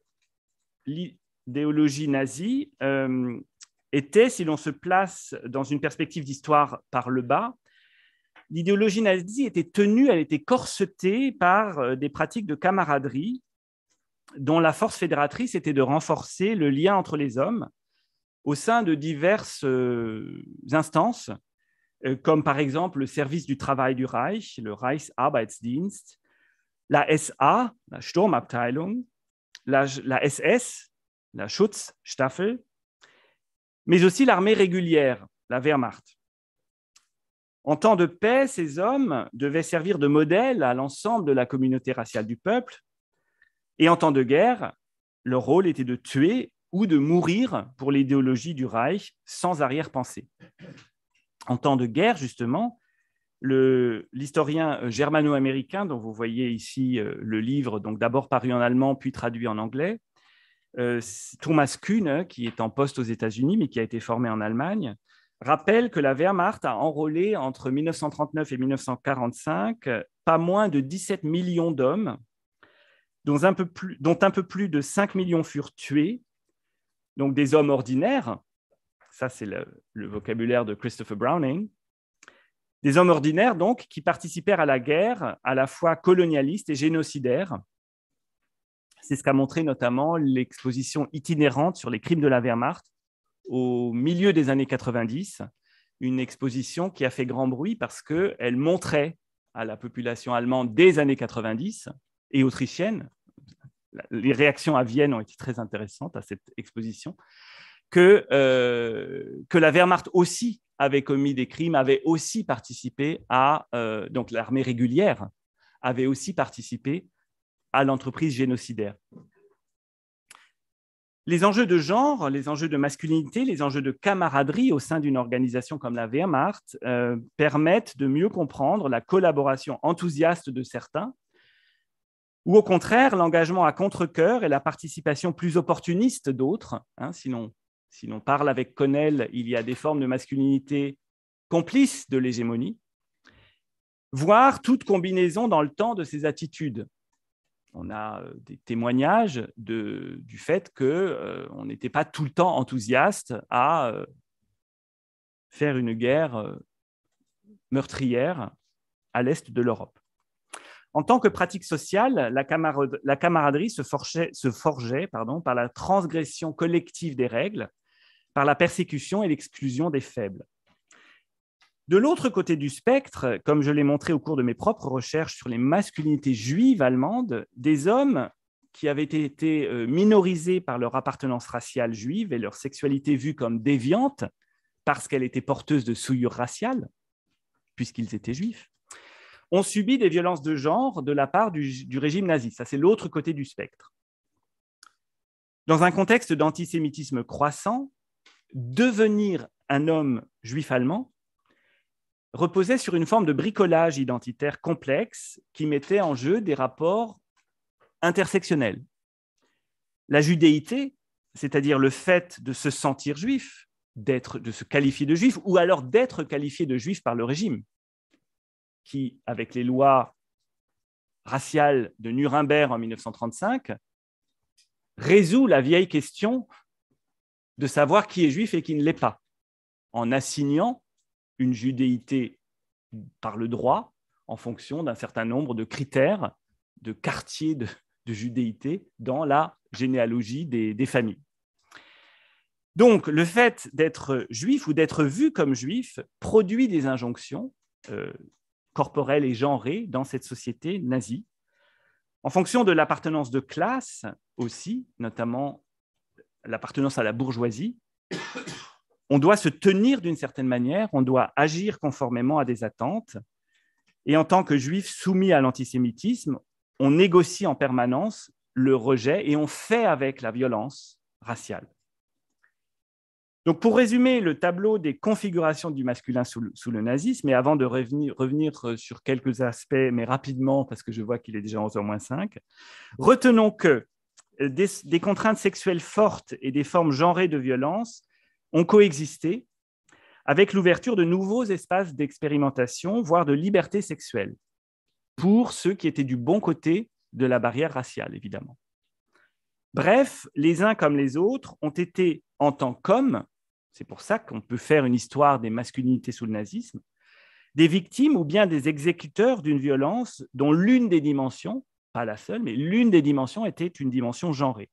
l'idéologie nazie euh, était, si l'on se place dans une perspective d'histoire par le bas, l'idéologie nazie était tenue, elle était corsetée par euh, des pratiques de camaraderie dont la force fédératrice était de renforcer le lien entre les hommes au sein de diverses euh, instances, euh, comme par exemple le service du travail du Reich, le Reichsarbeitsdienst, la SA, la Sturmabteilung, la, SS, la Schutzstaffel, mais aussi l'armée régulière, la Wehrmacht. En temps de paix, ces hommes devaient servir de modèle à l'ensemble de la communauté raciale du peuple, et en temps de guerre, leur rôle était de tuer ou de mourir pour l'idéologie du Reich sans arrière-pensée. En temps de guerre, justement, l'historien euh, germano-américain dont vous voyez ici euh, le livre, donc d'abord paru en allemand puis traduit en anglais, euh, Thomas Kuhn, hein, qui est en poste aux États-Unis, mais qui a été formé en Allemagne, rappelle que la Wehrmacht a enrôlé entre 1939 et 1945 pas moins de 17 millions d'hommes, dont un, peu plus, de 5 millions furent tués, donc des hommes ordinaires, ça c'est le, vocabulaire de Christopher Browning, des hommes ordinaires donc qui participèrent à la guerre à la fois colonialiste et génocidaire, c'est ce qu'a montré notamment l'exposition itinérante sur les crimes de la Wehrmacht au milieu des années 90, une exposition qui a fait grand bruit parce qu'elle montrait à la population allemande des années 90 et autrichienne, les réactions à Vienne ont été très intéressantes à cette exposition, que, euh, que la Wehrmacht aussi avait commis des crimes, avait aussi participé à, euh, donc l'armée régulière avait aussi participé à l'entreprise génocidaire. Les enjeux de genre, les enjeux de masculinité, les enjeux de camaraderie au sein d'une organisation comme la Wehrmacht euh, permettent de mieux comprendre la collaboration enthousiaste de certains, ou au contraire l'engagement à contre-coeur et la participation plus opportuniste d'autres. Hein. Sinon, si l'on parle avec Connell, il y a des formes de masculinité complices de l'hégémonie, voire toute combinaison dans le temps de ces attitudes on a euh, des témoignages du fait qu'on euh, on n'était pas tout le temps enthousiaste à euh, faire une guerre meurtrière à l'est de l'Europe. En tant que pratique sociale, la, camaraderie se forgeait, par la transgression collective des règles, par la persécution et l'exclusion des faibles. De l'autre côté du spectre, comme je l'ai montré au cours de mes propres recherches sur les masculinités juives allemandes, des hommes qui avaient été euh, minorisés par leur appartenance raciale juive et leur sexualité vue comme déviante parce qu'elle était porteuse de souillure raciale, puisqu'ils étaient juifs, ont subi des violences de genre de la part du, du régime nazi. Ça, c'est l'autre côté du spectre. Dans un contexte d'antisémitisme croissant, devenir un homme juif allemand reposait sur une forme de bricolage identitaire complexe qui mettait en jeu des rapports intersectionnels. La judéité, c'est-à-dire le fait de se sentir juif, d'être, de se qualifier de juif, ou alors d'être qualifié de juif par le régime, qui, avec les lois raciales de Nuremberg en 1935, résout la vieille question de savoir qui est juif et qui ne l'est pas, en assignant une judéité par le droit en fonction d'un certain nombre de critères, de quartiers de, judéité dans la généalogie des, familles. Donc, le fait d'être juif ou d'être vu comme juif produit des injonctions euh, corporelles et genrées dans cette société nazie. En fonction de l'appartenance de classe aussi, notamment l'appartenance à la bourgeoisie, on doit se tenir d'une certaine manière, on doit agir conformément à des attentes. Et en tant que juif soumis à l'antisémitisme, on négocie en permanence le rejet et on fait avec la violence raciale. Donc pour résumer le tableau des configurations du masculin sous le, nazisme, et avant de revenir, euh, sur quelques aspects, mais rapidement, parce que je vois qu'il est déjà 11h moins 5, retenons que euh, des, des contraintes sexuelles fortes et des formes genrées de violence ont coexisté avec l'ouverture de nouveaux espaces d'expérimentation, voire de liberté sexuelle, pour ceux qui étaient du bon côté de la barrière raciale, évidemment. Bref, les uns comme les autres ont été, en tant qu'hommes, c'est pour ça qu'on peut faire une histoire des masculinités sous le nazisme, des victimes ou bien des exécuteurs d'une violence dont l'une des dimensions, pas la seule, mais l'une des dimensions était une dimension genrée.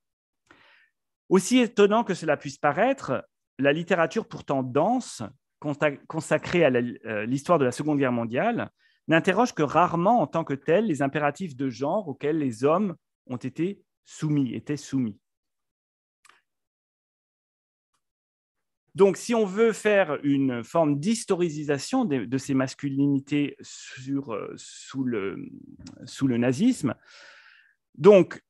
Aussi étonnant que cela puisse paraître, la littérature pourtant dense, consacrée à euh, l'histoire de la Seconde Guerre mondiale, n'interroge que rarement en tant que telle les impératifs de genre auxquels les hommes ont été soumis, étaient soumis. Donc, si on veut faire une forme d'historisation de, ces masculinités sur, euh, sous, le, sous le nazisme, donc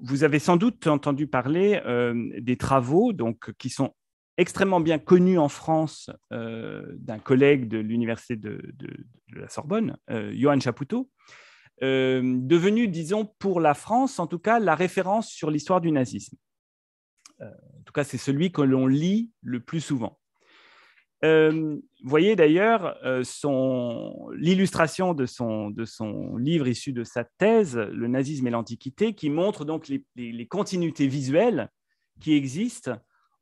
vous avez sans doute entendu parler euh, des travaux donc, qui sont extrêmement bien connus en France euh, d'un collègue de l'université de, la Sorbonne, euh, Johan Chapoutot, devenu, disons, pour la France, en tout cas, la référence sur l'histoire du nazisme. en tout cas, c'est celui que l'on lit le plus souvent. Euh, vous voyez d'ailleurs euh, l'illustration de son, de son, livre issu de sa thèse, Le nazisme et l'Antiquité, qui montre donc les, continuités visuelles qui existent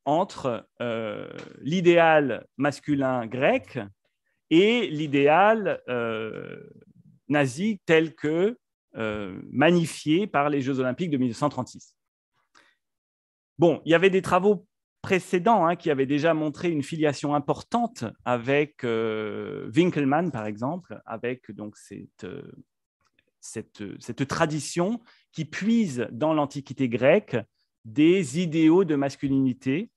entre euh, l'idéal masculin grec et l'idéal nazi tel que magnifié par les Jeux olympiques de 1936. Bon, il y avait des travaux précédent hein, qui avait déjà montré une filiation importante avec euh, Winkelmann, par exemple, avec donc cette, euh, cette, euh, cette tradition qui puise dans l'Antiquité grecque des idéaux de masculinité.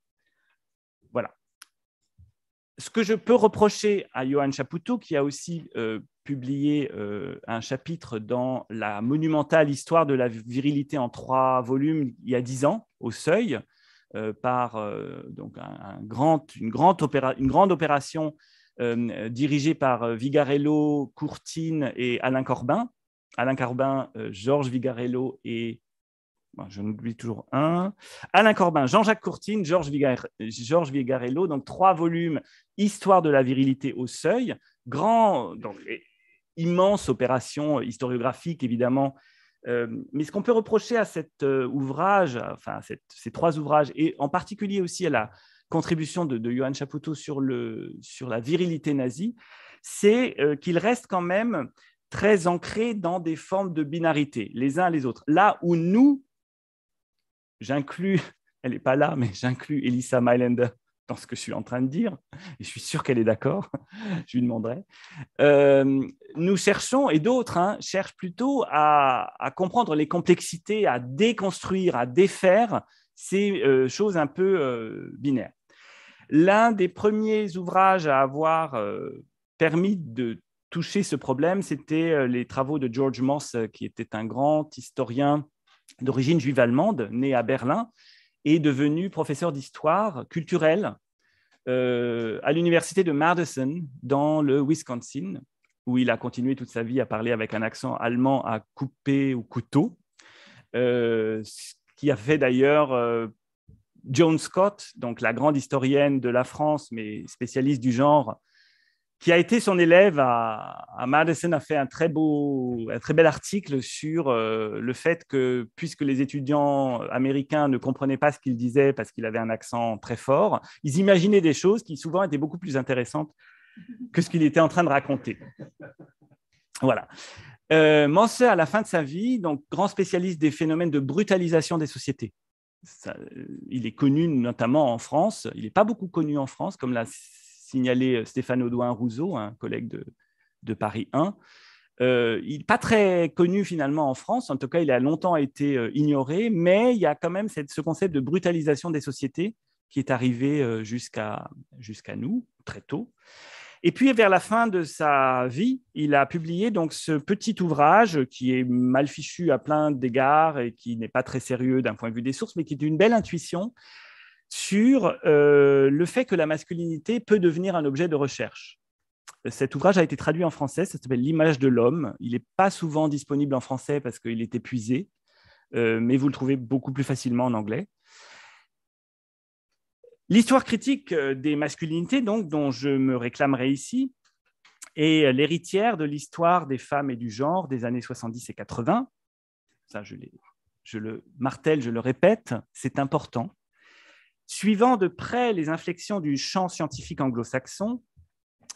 Voilà. Ce que je peux reprocher à Johan Chapoutou, qui a aussi publié un chapitre dans la monumentale histoire de la virilité en trois volumes il y a dix ans, au Seuil, euh, par euh, donc une, grande opération euh, dirigée par Vigarello, Courtine et Alain Corbin. Alain Corbin, Georges Vigarello et je n'oublie toujours un. Alain Corbin, Jean-Jacques Courtine, Georges Vigarello, donc trois volumes, Histoire de la virilité au seuil, grand, immense opération historiographique évidemment euh, mais ce qu'on peut reprocher à cet euh, ouvrage, enfin ces trois ouvrages, et en particulier aussi à la contribution de, Johan Johann Chapoutot sur, le, sur la virilité nazie, c'est euh, qu'il reste quand même très ancré dans des formes de binarité, les uns les autres. Là où nous, j'inclus, elle n'est pas là, mais j'inclus Elisa Mylander dans ce que je suis en train de dire, et je suis sûr qu'elle est d'accord, je lui demanderai. Euh, nous cherchons, et d'autres hein, cherchent plutôt à, comprendre les complexités, à déconstruire, à défaire ces euh, choses un peu euh, binaires. L'un des premiers ouvrages à avoir permis de toucher ce problème, c'était les travaux de George Moss, qui était un grand historien d'origine juive allemande, né à Berlin, est devenu professeur d'histoire culturelle euh, à l'université de Madison dans le Wisconsin, où il a continué toute sa vie à parler avec un accent allemand à couper ou couteau, euh, ce qui a fait d'ailleurs euh, Joan Scott, donc la grande historienne de la France, mais spécialiste du genre, qui a été son élève à, Madison, a fait un très, beau, un très bel article sur euh, le fait que, puisque les étudiants américains ne comprenaient pas ce qu'il disait parce qu'il avait un accent très fort, ils imaginaient des choses qui souvent étaient beaucoup plus intéressantes que ce qu'il était en train de raconter. Voilà. Euh, à la fin de sa vie, donc grand spécialiste des phénomènes de brutalisation des sociétés. Euh, il est connu notamment en France, il n'est pas beaucoup connu en France, comme la signalé euh, Stéphane Audouin Rousseau, un collègue de, Paris 1. Euh, il pas très connu finalement en France, en tout cas il a longtemps été euh, ignoré, mais il y a quand même ce concept de brutalisation des sociétés qui est arrivé jusqu'à nous très tôt. Et puis vers la fin de sa vie, il a publié donc ce petit ouvrage qui est mal fichu à plein d'égards et qui n'est pas très sérieux d'un point de vue des sources, mais qui est une belle intuition sur euh, le fait que la masculinité peut devenir un objet de recherche. Cet ouvrage a été traduit en français, ça s'appelle L'image de l'homme. Il n'est pas souvent disponible en français parce qu'il est épuisé, euh, mais vous le trouvez beaucoup plus facilement en anglais. L'histoire critique euh, des masculinités, donc, dont je me réclamerai ici, est l'héritière de l'histoire des femmes et du genre des années 70 et 80. Ça, je, je le martèle, je le répète, c'est important. Suivant de près les inflexions du champ scientifique anglo-saxon,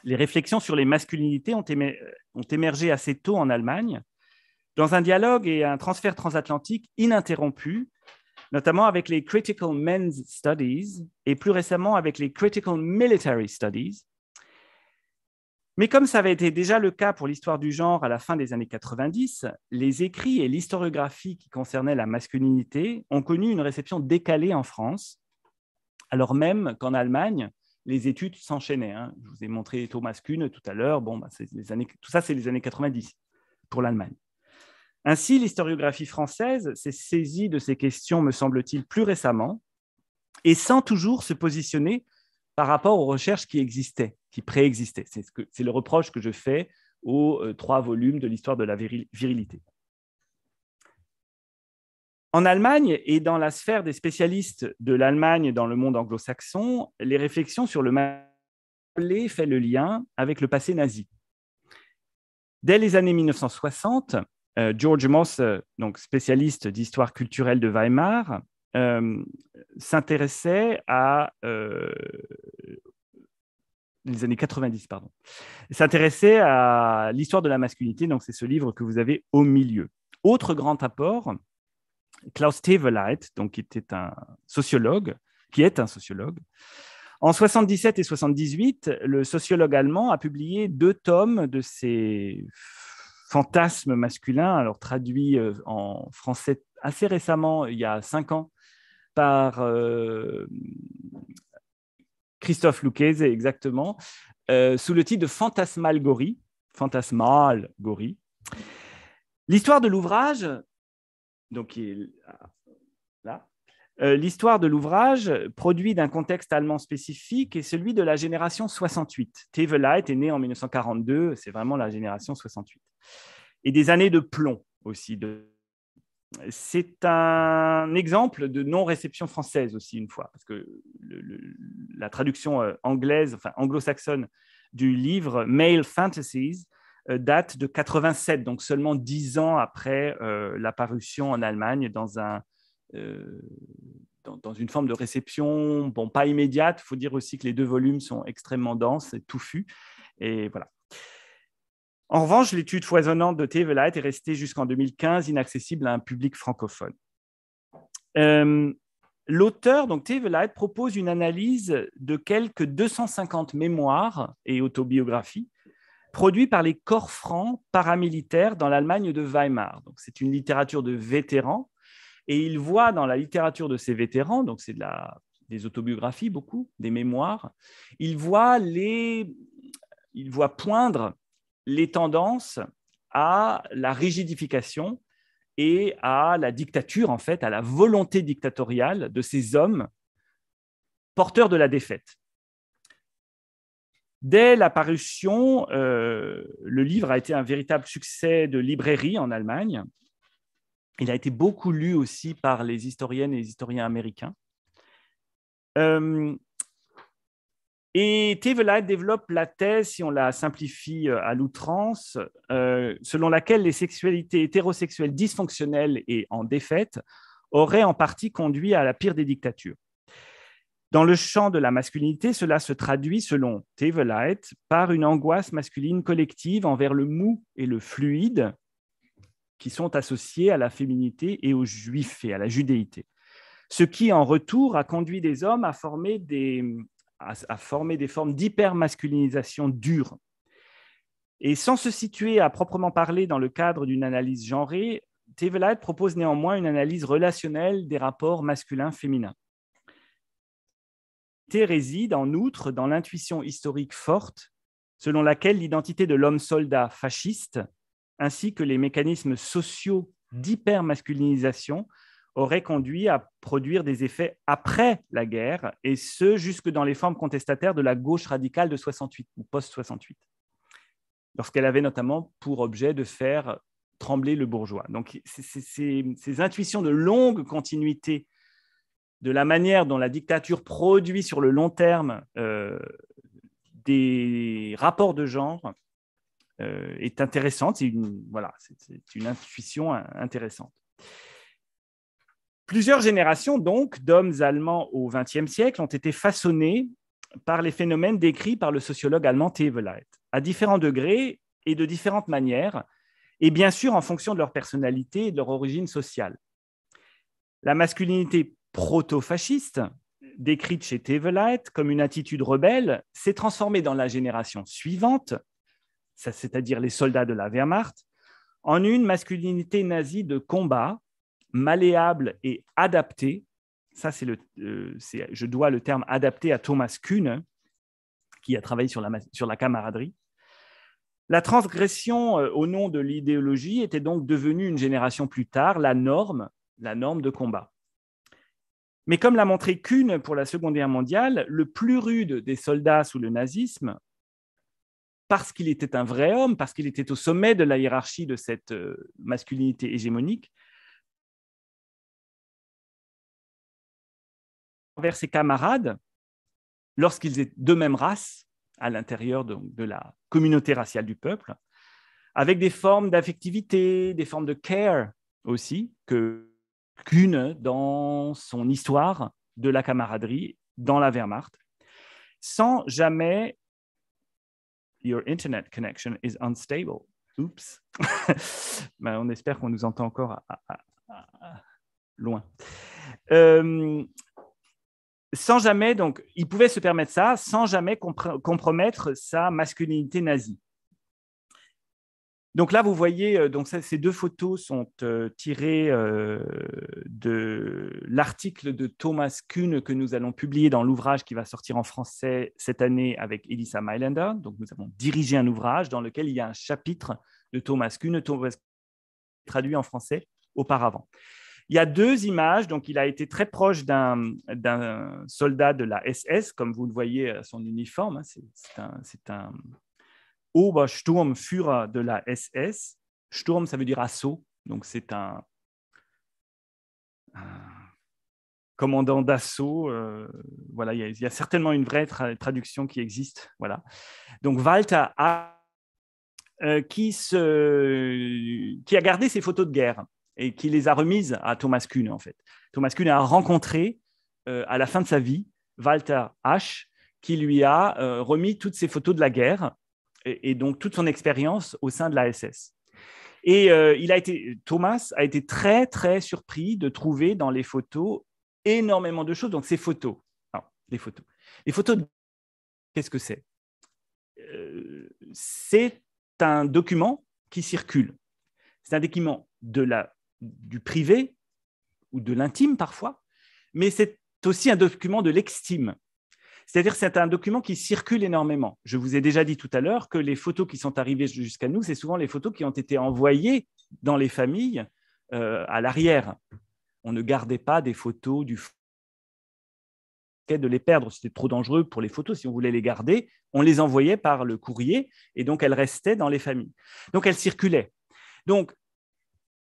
les réflexions sur les masculinités euh, ont, émergé assez tôt en Allemagne, dans un dialogue et un transfert transatlantique ininterrompu, notamment avec les Critical Men's Studies et plus récemment avec les Critical Military Studies. Mais comme ça avait été déjà le cas pour l'histoire du genre à la fin des années 90, les écrits et l'historiographie qui concernaient la masculinité ont connu une réception décalée en France, alors même qu'en Allemagne, les études s'enchaînaient. Hein. Je vous ai montré Thomas Kuhn tout à l'heure. Bon, bah, tout ça, c'est les années 90 pour l'Allemagne. Ainsi, l'historiographie française s'est saisie de ces questions, me semble-t-il, plus récemment, et sans toujours se positionner par rapport aux recherches qui existaient, qui préexistaient. C'est le reproche que je fais aux euh, trois volumes de l'histoire de la virilité. En Allemagne et dans la sphère des spécialistes de l'Allemagne dans le monde anglo-saxon, les réflexions sur le mal fait le lien avec le passé nazi. Dès les années 1960, euh, George Moss, euh, donc spécialiste d'histoire culturelle de Weimar, euh, s'intéressait à les années 90, pardon, s'intéressait à l'histoire de la masculinité. Donc c'est ce livre que vous avez au milieu. Autre grand apport, Klaus Teveleit, donc, qui était un sociologue, qui est un sociologue. En 77 et 78, le sociologue allemand a publié deux tomes de ses fantasmes masculins, alors traduits euh, en français assez récemment, il y a cinq ans, par euh, Christophe Lucchese, exactement, euh, sous le titre de fantasmal gory L'histoire de l'ouvrage donc là. Euh, l'histoire de l'ouvrage, produit d'un contexte allemand spécifique, est celui de la génération 68. Tevelight est né en 1942, c'est vraiment la génération 68. Et des années de plomb aussi. C'est un exemple de non-réception française aussi, une fois, parce que la traduction euh, anglaise, enfin anglo-saxonne du livre Male Fantasies euh, date de 87, donc seulement dix ans après euh, la parution en Allemagne dans un, euh, dans, une forme de réception, bon, pas immédiate. Il faut dire aussi que les deux volumes sont extrêmement denses et touffus. Et voilà. En revanche, l'étude foisonnante de Tevelight est restée jusqu'en 2015 inaccessible à un public francophone. L'auteur, donc Teveleit, propose une analyse de quelques 250 mémoires et autobiographies produit par les corps francs paramilitaires dans l'Allemagne de Weimar. Donc, c'est une littérature de vétérans. Et il voit dans la littérature de ces vétérans, donc c'est de la, des autobiographies beaucoup, des mémoires, il voit, les, il voit poindre les tendances à la rigidification et à la dictature, en fait, à la volonté dictatoriale de ces hommes porteurs de la défaite. Dès la parution, euh, le livre a été un véritable succès de librairie en Allemagne. Il a été beaucoup lu aussi par les historiennes et les historiens américains. Euh, et Tevela développe la thèse, si on la simplifie euh, à l'outrance, selon laquelle les sexualités hétérosexuelles dysfonctionnelles et en défaite auraient en partie conduit à la pire des dictatures. Dans le champ de la masculinité, cela se traduit, selon Tevelight, par une angoisse masculine collective envers le mou et le fluide qui sont associés à la féminité et aux juifs et à la judéité. Ce qui, en retour, a conduit des hommes à former des, à, former des formes d'hypermasculinisation dure. Et sans se situer à proprement parler dans le cadre d'une analyse genrée, Tevelight propose néanmoins une analyse relationnelle des rapports masculins-féminins réside en outre dans l'intuition historique forte selon laquelle l'identité de l'homme-soldat fasciste, ainsi que les mécanismes sociaux d'hypermasculinisation, auraient conduit à produire des effets après la guerre, et ce jusque dans les formes contestataires de la gauche radicale de 68 ou post-68, lorsqu'elle avait notamment pour objet de faire trembler le bourgeois. Donc ces, ces intuitions de longue continuité de la manière dont la dictature produit sur le long terme euh, des rapports de genre euh, est intéressante. C'est une, voilà, c'est une intuition euh, intéressante. Plusieurs générations donc d'hommes allemands au XXe siècle ont été façonnées par les phénomènes décrits par le sociologue allemand Tevelight, à différents degrés et de différentes manières, et bien sûr en fonction de leur personnalité et de leur origine sociale. La masculinité proto-fasciste, décrite chez Tevelight comme une attitude rebelle, s'est transformée dans la génération suivante, c'est-à-dire les soldats de la Wehrmacht, en une masculinité nazie de combat, malléable et adaptée. Ça, c'est le, euh, je dois le terme adapté à Thomas Kuhn, qui a travaillé sur la, sur la camaraderie. La transgression euh, au nom de l'idéologie était donc devenue une génération plus tard la norme, la norme de combat. Mais comme l'a montré Kuhn pour la Seconde Guerre mondiale, le plus rude des soldats sous le nazisme, parce qu'il était un vrai homme, parce qu'il était au sommet de la hiérarchie de cette euh, masculinité hégémonique, envers ses camarades, lorsqu'ils étaient de même race, à l'intérieur de, de, la communauté raciale du peuple, avec des formes d'affectivité, des formes de care aussi, que qu'une dans son histoire de la camaraderie dans la Wehrmacht, sans jamais Your Internet connection is unstable. Oups. Ben, on espère qu'on nous entend encore loin. Euh, sans jamais, donc, il pouvait se permettre ça sans jamais compromettre sa masculinité nazie. Donc là, vous voyez, euh, donc ces deux photos sont euh, tirées euh, de l'article de Thomas Kuhn que nous allons publier dans l'ouvrage qui va sortir en français cette année avec Elisa Mylander. Donc nous avons dirigé un ouvrage dans lequel il y a un chapitre de Thomas Kuhn, traduit en français auparavant. Il y a deux images, donc il a été très proche d'un soldat de la SS, comme vous le voyez à son uniforme. Hein. C'est un, Obersturmführer de la SS. Sturm, ça veut dire assaut, donc c'est un, commandant d'assaut. Euh, voilà, il y, a certainement une vraie traduction qui existe. Voilà. Donc Walter a, euh, qui, a gardé ses photos de guerre et qui les a remises à Thomas Kuhn, en fait. Thomas Kuhn a rencontré euh, à la fin de sa vie Walter H, qui lui a remis toutes ses photos de la guerre et, donc toute son expérience au sein de l'ASS. Et euh, il a été, Thomas a été très, très surpris de trouver dans les photos énormément de choses. Donc, ces photos, les photos. Les photos, qu'est-ce que c'est euh, C'est un document qui circule. C'est un document de la, du privé ou de l'intime parfois, mais c'est aussi un document de l'extime. C'est-à-dire c'est un document qui circule énormément. Je vous ai déjà dit tout à l'heure que les photos qui sont arrivées jusqu'à nous, c'est souvent les photos qui ont été envoyées dans les familles euh, à l'arrière. On ne gardait pas des photos du de les perdre, c'était trop dangereux pour les photos. Si on voulait les garder, on les envoyait par le courrier et donc elles restaient dans les familles. Donc elles circulaient. Donc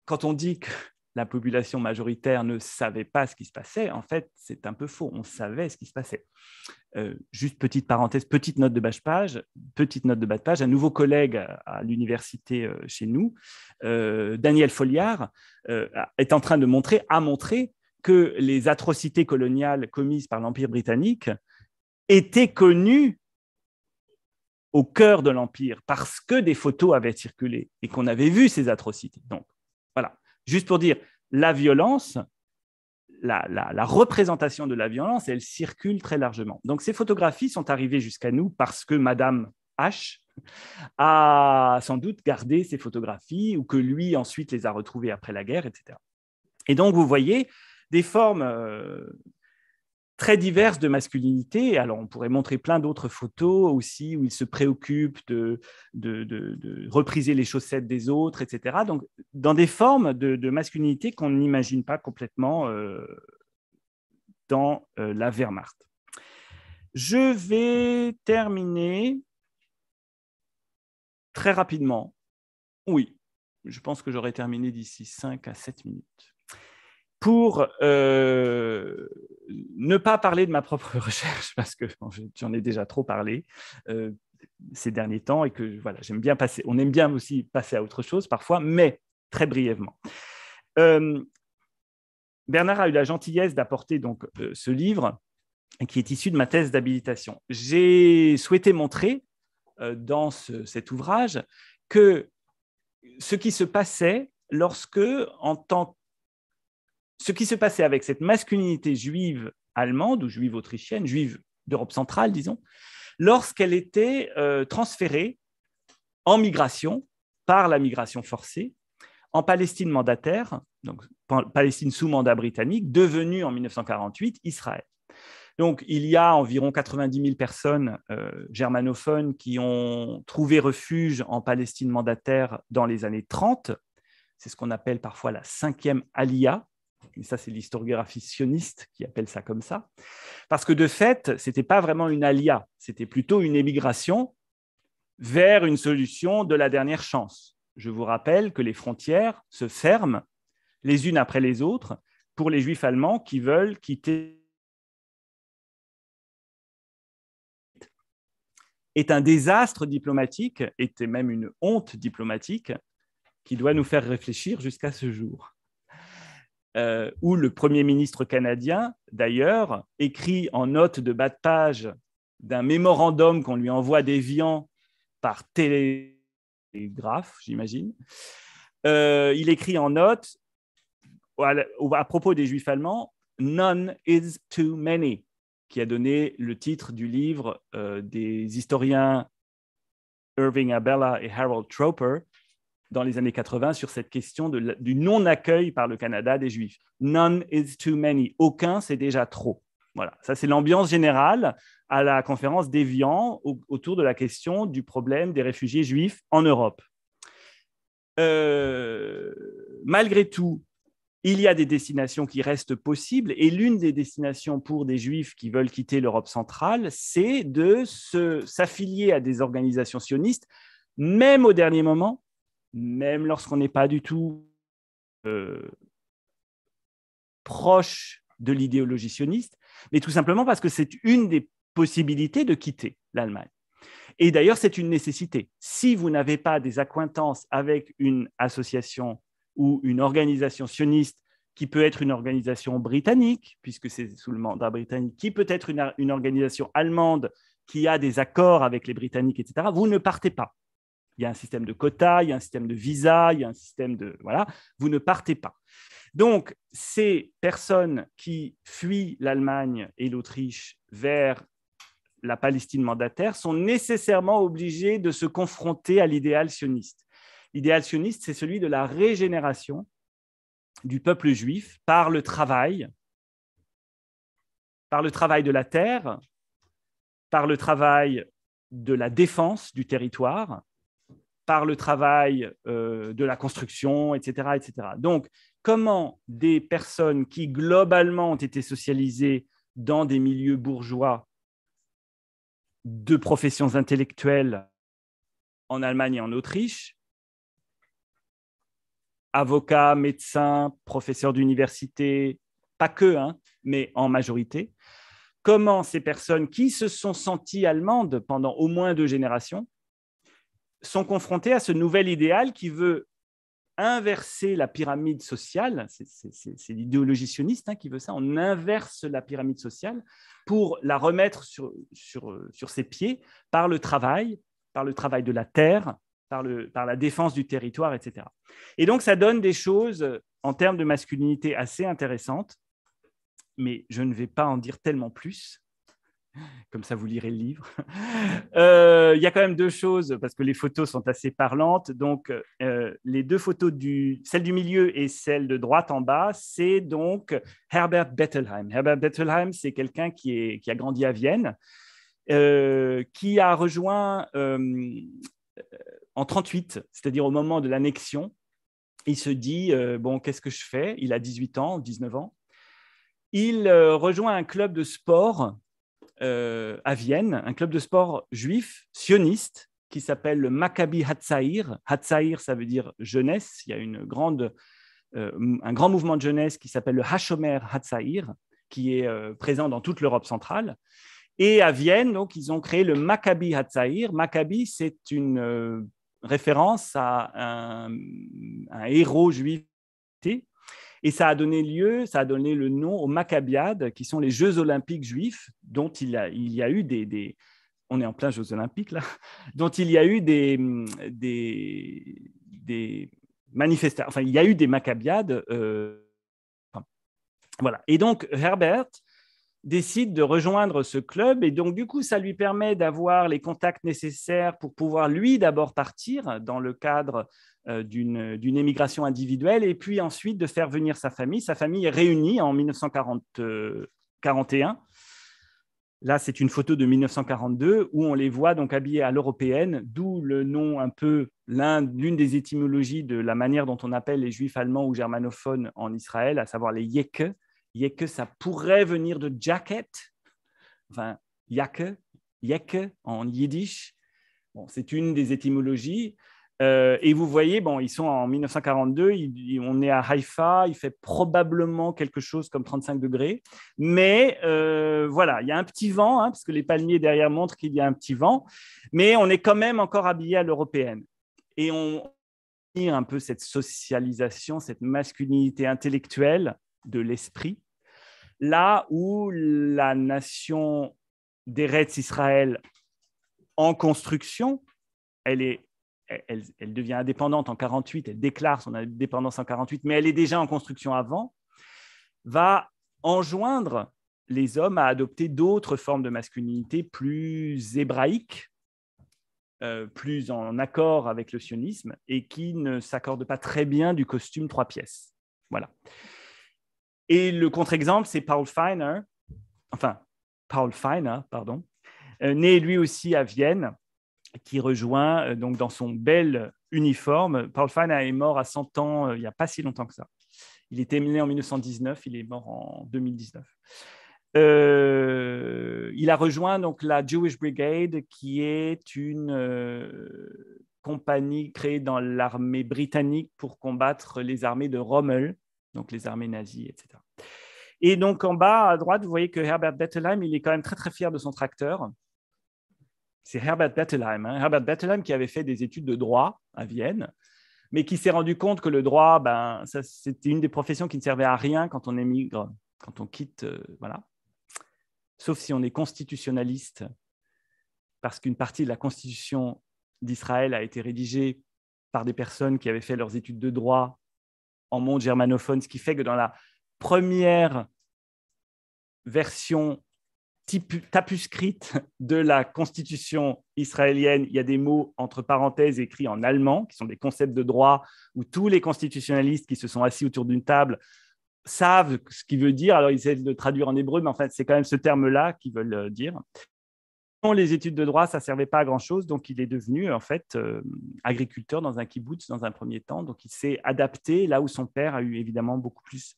quand on dit que la population majoritaire ne savait pas ce qui se passait, en fait, c'est un peu faux. On savait ce qui se passait. Euh, juste petite parenthèse, petite note de bas page, petite note de bas de page. Un nouveau collègue à, l'université euh, chez nous, euh, Daniel Folliard, est en train de montrer, a montré que les atrocités coloniales commises par l'Empire britannique étaient connues au cœur de l'Empire parce que des photos avaient circulé et qu'on avait vu ces atrocités. Donc, Juste pour dire, la violence, la, représentation de la violence, elle circule très largement. Donc ces photographies sont arrivées jusqu'à nous parce que Madame H a sans doute gardé ces photographies ou que lui ensuite les a retrouvées après la guerre, etc. Et donc vous voyez des formes euh, très diverses de masculinité. Alors, on pourrait montrer plein d'autres photos aussi où il se préoccupe de, repriser les chaussettes des autres, etc. Donc, dans des formes de, masculinité qu'on n'imagine pas complètement euh, dans euh, la Wehrmacht. Je vais terminer très rapidement. Oui, je pense que j'aurai terminé d'ici 5 à 7 minutes pour euh, ne pas parler de ma propre recherche, parce que j'en ai déjà trop parlé euh, ces derniers temps et que voilà, j'aime bien passer, on aime bien aussi passer à autre chose parfois, mais très brièvement. Euh, Bernard a eu la gentillesse d'apporter donc ce livre qui est issu de ma thèse d'habilitation. J'ai souhaité montrer dans cet ouvrage que ce qui se passait lorsque, en tant ce qui se passait avec cette masculinité juive allemande ou juive autrichienne, juive d'Europe centrale, disons, lorsqu'elle était euh, transférée en migration par la migration forcée en Palestine mandataire, donc Palestine sous mandat britannique, devenue en 1948 Israël. Donc, il y a environ 90 000 personnes euh, germanophones qui ont trouvé refuge en Palestine mandataire dans les années 30. C'est ce qu'on appelle parfois la cinquième alia, et ça c'est l'historiographie sioniste qui appelle ça comme ça, parce que de fait, ce n'était pas vraiment une alia, c'était plutôt une émigration vers une solution de la dernière chance. Je vous rappelle que les frontières se ferment les unes après les autres pour les juifs allemands qui veulent quitter est un désastre diplomatique, était même une honte diplomatique, qui doit nous faire réfléchir jusqu'à ce jour. Euh, où le Premier ministre canadien, d'ailleurs, écrit en note de bas de page d'un mémorandum qu'on lui envoie déviant par télégraphe, j'imagine. Euh, il écrit en note à, propos des Juifs allemands None is too many, qui a donné le titre du livre euh, des historiens Irving Abella et Harold Troper, dans les années 80 sur cette question de, du non-accueil par le Canada des Juifs. None is too many. Aucun, c'est déjà trop. Voilà, ça c'est l'ambiance générale à la conférence d'Evian autour de la question du problème des réfugiés juifs en Europe. Euh, malgré tout, il y a des destinations qui restent possibles et l'une des destinations pour des juifs qui veulent quitter l'Europe centrale, c'est de s'affilier à des organisations sionistes, même au dernier moment, même lorsqu'on n'est pas du tout euh, proche de l'idéologie sioniste, mais tout simplement parce que c'est une des possibilités de quitter l'Allemagne. Et d'ailleurs, c'est une nécessité. Si vous n'avez pas des acquaintances avec une association ou une organisation sioniste qui peut être une organisation britannique, puisque c'est sous le mandat britannique, qui peut être une, organisation allemande qui a des accords avec les Britanniques, etc., vous ne partez pas. Il y a un système de quotas, il y a un système de visa, il y a un système de... Voilà, vous ne partez pas. Donc, ces personnes qui fuient l'Allemagne et l'Autriche vers la Palestine mandataire sont nécessairement obligées de se confronter à l'idéal sioniste. L'idéal sioniste, c'est celui de la régénération du peuple juif par le travail, par le travail de la terre, par le travail de la défense du territoire, par le travail euh, de la construction, etc., etc. Donc, comment des personnes qui globalement ont été socialisées dans des milieux bourgeois de professions intellectuelles en Allemagne et en Autriche, avocats, médecins, professeurs d'université, pas que, hein, mais en majorité, comment ces personnes qui se sont senties allemandes pendant au moins deux générations sont confrontés à ce nouvel idéal qui veut inverser la pyramide sociale, c'est l'idéologie sioniste hein, qui veut ça, on inverse la pyramide sociale pour la remettre sur, ses pieds par le travail, par le travail de la terre, par la défense du territoire, etc. Et donc ça donne des choses en termes de masculinité assez intéressantes, mais je ne vais pas en dire tellement plus comme ça vous lirez le livre. Euh, il y a quand même deux choses, parce que les photos sont assez parlantes. Donc, euh, les deux photos, du, celle du milieu et celle de droite en bas, c'est donc Herbert Bettelheim. Herbert Bettelheim, c'est quelqu'un qui, a grandi à Vienne, euh, qui a rejoint en 38, c'est-à-dire au moment de l'annexion. Il se dit, bon, qu'est-ce que je fais Il a 18 ans, 19 ans. Il rejoint un club de sport euh, à Vienne, un club de sport juif, sioniste, qui s'appelle le Maccabi Hatzair. Hatzair, ça veut dire jeunesse. Il y a une grande, euh, un grand mouvement de jeunesse qui s'appelle le Hashomer Hatzair, qui est euh, présent dans toute l'Europe centrale. Et à Vienne, donc, ils ont créé le Maccabi Hatzair. Maccabi, c'est une référence à un, un héros juif et ça a donné lieu, ça a donné le nom aux Maccabiades, qui sont les Jeux olympiques juifs, dont il, il y a eu des, On est en plein Jeux olympiques, là. Dont il y a eu des... des, des manifestations... Enfin, il y a eu des Maccabiades... Euh, voilà. Et donc, Herbert décide de rejoindre ce club et donc du coup ça lui permet d'avoir les contacts nécessaires pour pouvoir lui d'abord partir dans le cadre euh, d'une émigration individuelle et puis ensuite de faire venir sa famille. Sa famille est réunie en 1941. Euh, Là, c'est une photo de 1942 où on les voit donc habillés à l'européenne, d'où le nom un peu l'une des étymologies de la manière dont on appelle les juifs allemands ou germanophones en Israël, à savoir les yeke, y que ça pourrait venir de jacket, enfin, yake, en yiddish. Bon, c'est une des étymologies. Euh, et vous voyez, bon, ils sont en 1942, on est à Haïfa, il fait probablement quelque chose comme 35 degrés. Mais euh, voilà, il y a un petit vent, hein, parce que les palmiers derrière montrent qu'il y a un petit vent, mais on est quand même encore habillé à l'européenne. Et on un peu cette socialisation, cette masculinité intellectuelle de l'esprit là où la nation d'Eretz Israël en construction, elle, est, elle, devient indépendante en 48, elle déclare son indépendance en 48, mais elle est déjà en construction avant, va enjoindre les hommes à adopter d'autres formes de masculinité plus hébraïques, euh, plus en accord avec le sionisme, et qui ne s'accordent pas très bien du costume trois pièces. Voilà. Et le contre-exemple, c'est Paul Feiner, enfin, Paul Feiner, pardon, euh, né lui aussi à Vienne, qui rejoint euh, donc dans son bel uniforme. Paul Feiner est mort à 100 ans, euh, il n'y a pas si longtemps que ça. Il était né en 1919, il est mort en 2019. il a rejoint donc la Jewish Brigade, qui est une compagnie créée dans l'armée britannique pour combattre les armées de Rommel, donc les armées nazies, etc. Et donc en bas à droite, vous voyez que Herbert Bettelheim, il est quand même très très fier de son tracteur. C'est Herbert Bettelheim, hein. Herbert Bettelheim qui avait fait des études de droit à Vienne, mais qui s'est rendu compte que le droit, ben, c'était une des professions qui ne servait à rien quand on émigre, quand on quitte, euh, voilà. Sauf si on est constitutionnaliste, parce qu'une partie de la constitution d'Israël a été rédigée par des personnes qui avaient fait leurs études de droit en monde germanophone, ce qui fait que dans la première version tapuscrite de la constitution israélienne, il y a des mots entre parenthèses écrits en allemand, qui sont des concepts de droit, où tous les constitutionnalistes qui se sont assis autour d'une table savent ce qu'il veut dire. Alors, ils essaient de traduire en hébreu, mais en fait, c'est quand même ce terme-là qu'ils veulent euh, dire les études de droit, ça ne servait pas à grand-chose, donc il est devenu en fait euh, agriculteur dans un kibbutz dans un premier temps, donc il s'est adapté là où son père a eu évidemment beaucoup plus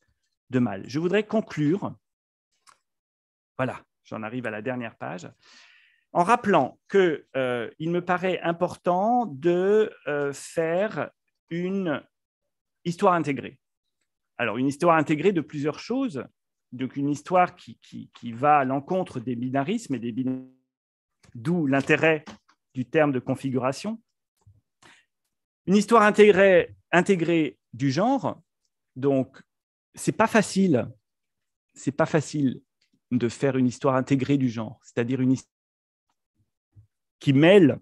de mal. Je voudrais conclure, voilà, j'en arrive à la dernière page, en rappelant que euh, il me paraît important de euh, faire une histoire intégrée. Alors une histoire intégrée de plusieurs choses, donc une histoire qui, qui va à l'encontre des binarismes et des binarismes d'où l'intérêt du terme de configuration. Une histoire intégrée, intégrée du genre, donc c'est pas facile, c'est pas facile de faire une histoire intégrée du genre, c'est-à-dire une histoire qui mêle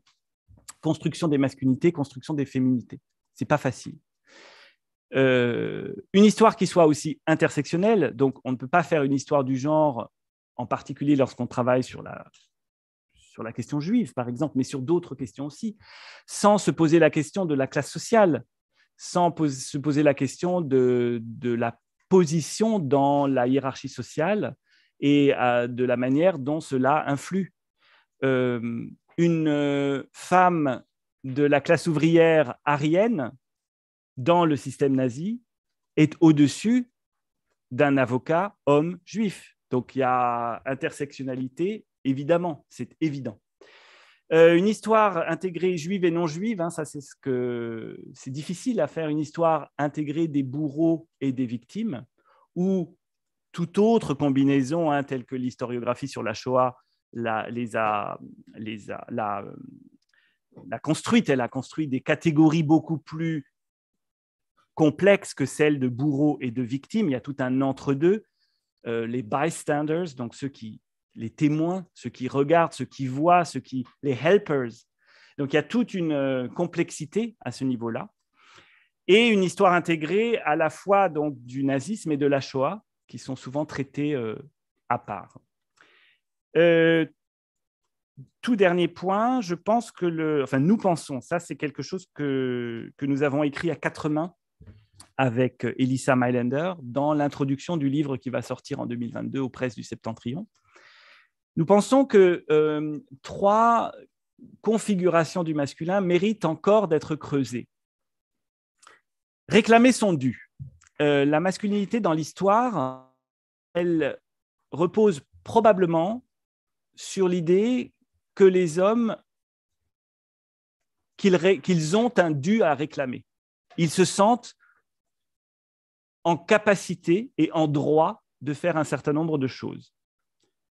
construction des masculinités, construction des féminités. C'est pas facile. Euh, une histoire qui soit aussi intersectionnelle, donc on ne peut pas faire une histoire du genre, en particulier lorsqu'on travaille sur la sur la question juive, par exemple, mais sur d'autres questions aussi, sans se poser la question de la classe sociale, sans se poser la question de, la position dans la hiérarchie sociale et euh, de la manière dont cela influe. Euh, une euh, femme de la classe ouvrière arienne dans le système nazi est au-dessus d'un avocat homme juif. Donc il y a intersectionnalité évidemment, c'est évident. Euh, une histoire intégrée juive et non juive, hein, ça c'est ce que c'est difficile à faire, une histoire intégrée des bourreaux et des victimes, ou toute autre combinaison, hein, telle que l'historiographie sur la Shoah la, les a, les la, construite, elle a construit des catégories beaucoup plus complexes que celles de bourreaux et de victimes. Il y a tout un entre-deux. Euh, les bystanders, donc ceux qui, les témoins, ceux qui regardent, ceux qui voient, ceux qui, les helpers. Donc il y a toute une euh, complexité à ce niveau-là. Et une histoire intégrée à la fois donc, du nazisme et de la Shoah, qui sont souvent traités euh, à part. Euh, tout dernier point, je pense que le, enfin nous pensons, ça c'est quelque chose que, que nous avons écrit à quatre mains avec Elisa Mylander dans l'introduction du livre qui va sortir en 2022 aux presses du Septentrion, nous pensons que euh, trois configurations du masculin méritent encore d'être creusées. Réclamer son dû. Euh, la masculinité dans l'histoire, elle repose probablement sur l'idée que les hommes, qu'ils ont un dû à réclamer. Ils se sentent en capacité et en droit de faire un certain nombre de choses.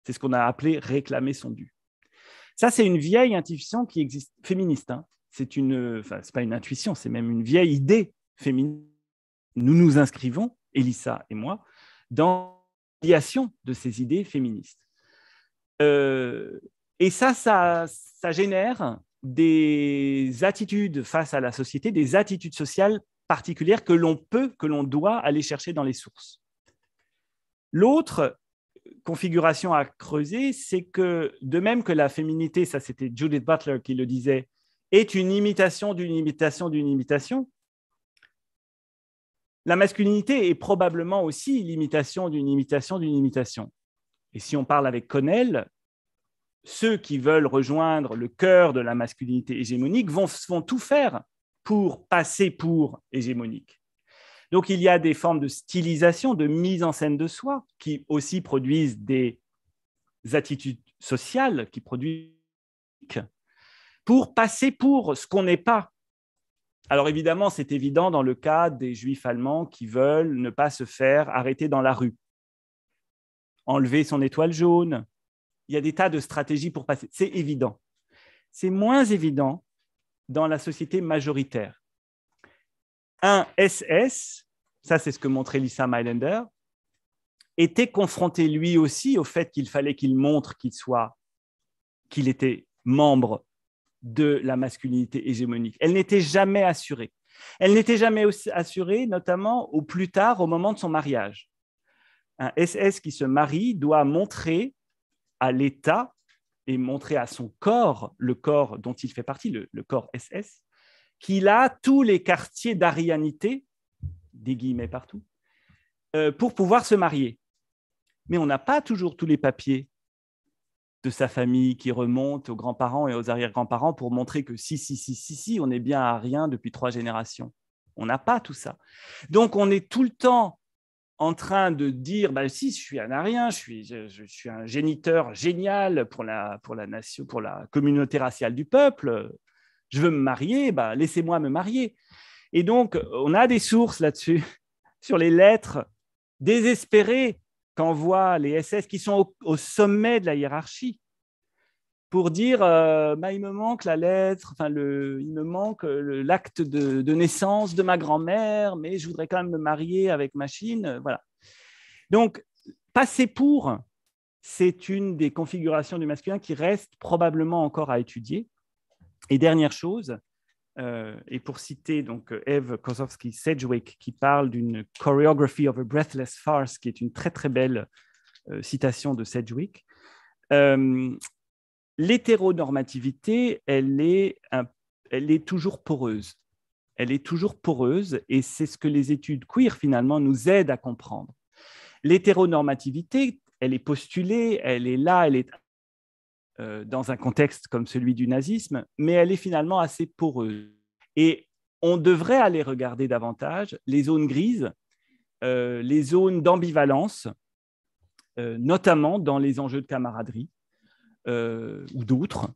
C'est ce qu'on a appelé réclamer son dû. Ça, c'est une vieille intuition qui existe, féministe. Hein. C'est une, enfin, c'est pas une intuition, c'est même une vieille idée féministe. Nous nous inscrivons, Elissa et moi, dans l'aliation de ces idées féministes. Euh, et ça, ça, ça génère des attitudes face à la société, des attitudes sociales particulières que l'on peut, que l'on doit aller chercher dans les sources. L'autre configuration à creuser, c'est que de même que la féminité, ça c'était Judith Butler qui le disait, est une imitation d'une imitation d'une imitation, la masculinité est probablement aussi l'imitation d'une imitation d'une imitation. Et si on parle avec Connell, ceux qui veulent rejoindre le cœur de la masculinité hégémonique vont, vont tout faire pour passer pour hégémonique. Donc il y a des formes de stylisation, de mise en scène de soi qui aussi produisent des attitudes sociales, qui produisent pour passer pour ce qu'on n'est pas. Alors évidemment, c'est évident dans le cas des juifs allemands qui veulent ne pas se faire arrêter dans la rue, enlever son étoile jaune. Il y a des tas de stratégies pour passer. C'est évident. C'est moins évident dans la société majoritaire. Un SS ça c'est ce que montrait Lisa Mylander, était confronté lui aussi au fait qu'il fallait qu'il montre qu'il soit, qu'il était membre de la masculinité hégémonique. Elle n'était jamais assurée. Elle n'était jamais assurée, notamment au plus tard, au moment de son mariage. Un SS qui se marie doit montrer à l'État et montrer à son corps, le corps dont il fait partie, le corps SS, qu'il a tous les quartiers d'arianité des guillemets partout, euh, pour pouvoir se marier. Mais on n'a pas toujours tous les papiers de sa famille qui remontent aux grands-parents et aux arrière-grands-parents pour montrer que si, si, si, si, si, on est bien à rien depuis trois générations. On n'a pas tout ça. Donc on est tout le temps en train de dire bah, si je suis un rien je suis, je suis un géniteur génial pour la, pour la nation, pour la communauté raciale du peuple, je veux me marier, bah, laissez-moi me marier. Et donc, on a des sources là-dessus, sur les lettres désespérées qu'envoient les SS qui sont au, sommet de la hiérarchie pour dire euh, bah, il me manque la lettre, enfin, le, il me manque euh, l'acte de, de, naissance de ma grand-mère, mais je voudrais quand même me marier avec machine. Euh, voilà. Donc, passer pour, c'est une des configurations du masculin qui reste probablement encore à étudier. Et dernière chose, euh, et pour citer donc euh, Eve Kosowski-Sedgwick, qui parle d'une choreography of a breathless farce, qui est une très très belle euh, citation de Sedgwick, euh, l'hétéronormativité, elle est, elle est toujours poreuse. Elle est toujours poreuse et c'est ce que les études queer finalement nous aident à comprendre. L'hétéronormativité, elle est postulée, elle est là, elle est euh, dans un contexte comme celui du nazisme, mais elle est finalement assez poreuse. Et on devrait aller regarder davantage les zones grises, euh, les zones d'ambivalence, euh, notamment dans les enjeux de camaraderie ou d'autres,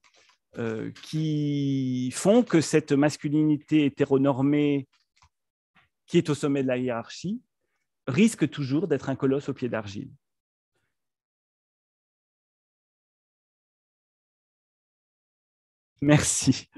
qui font que cette masculinité hétéronormée qui est au sommet de la hiérarchie risque toujours d'être un colosse au pied d'argile. Merci.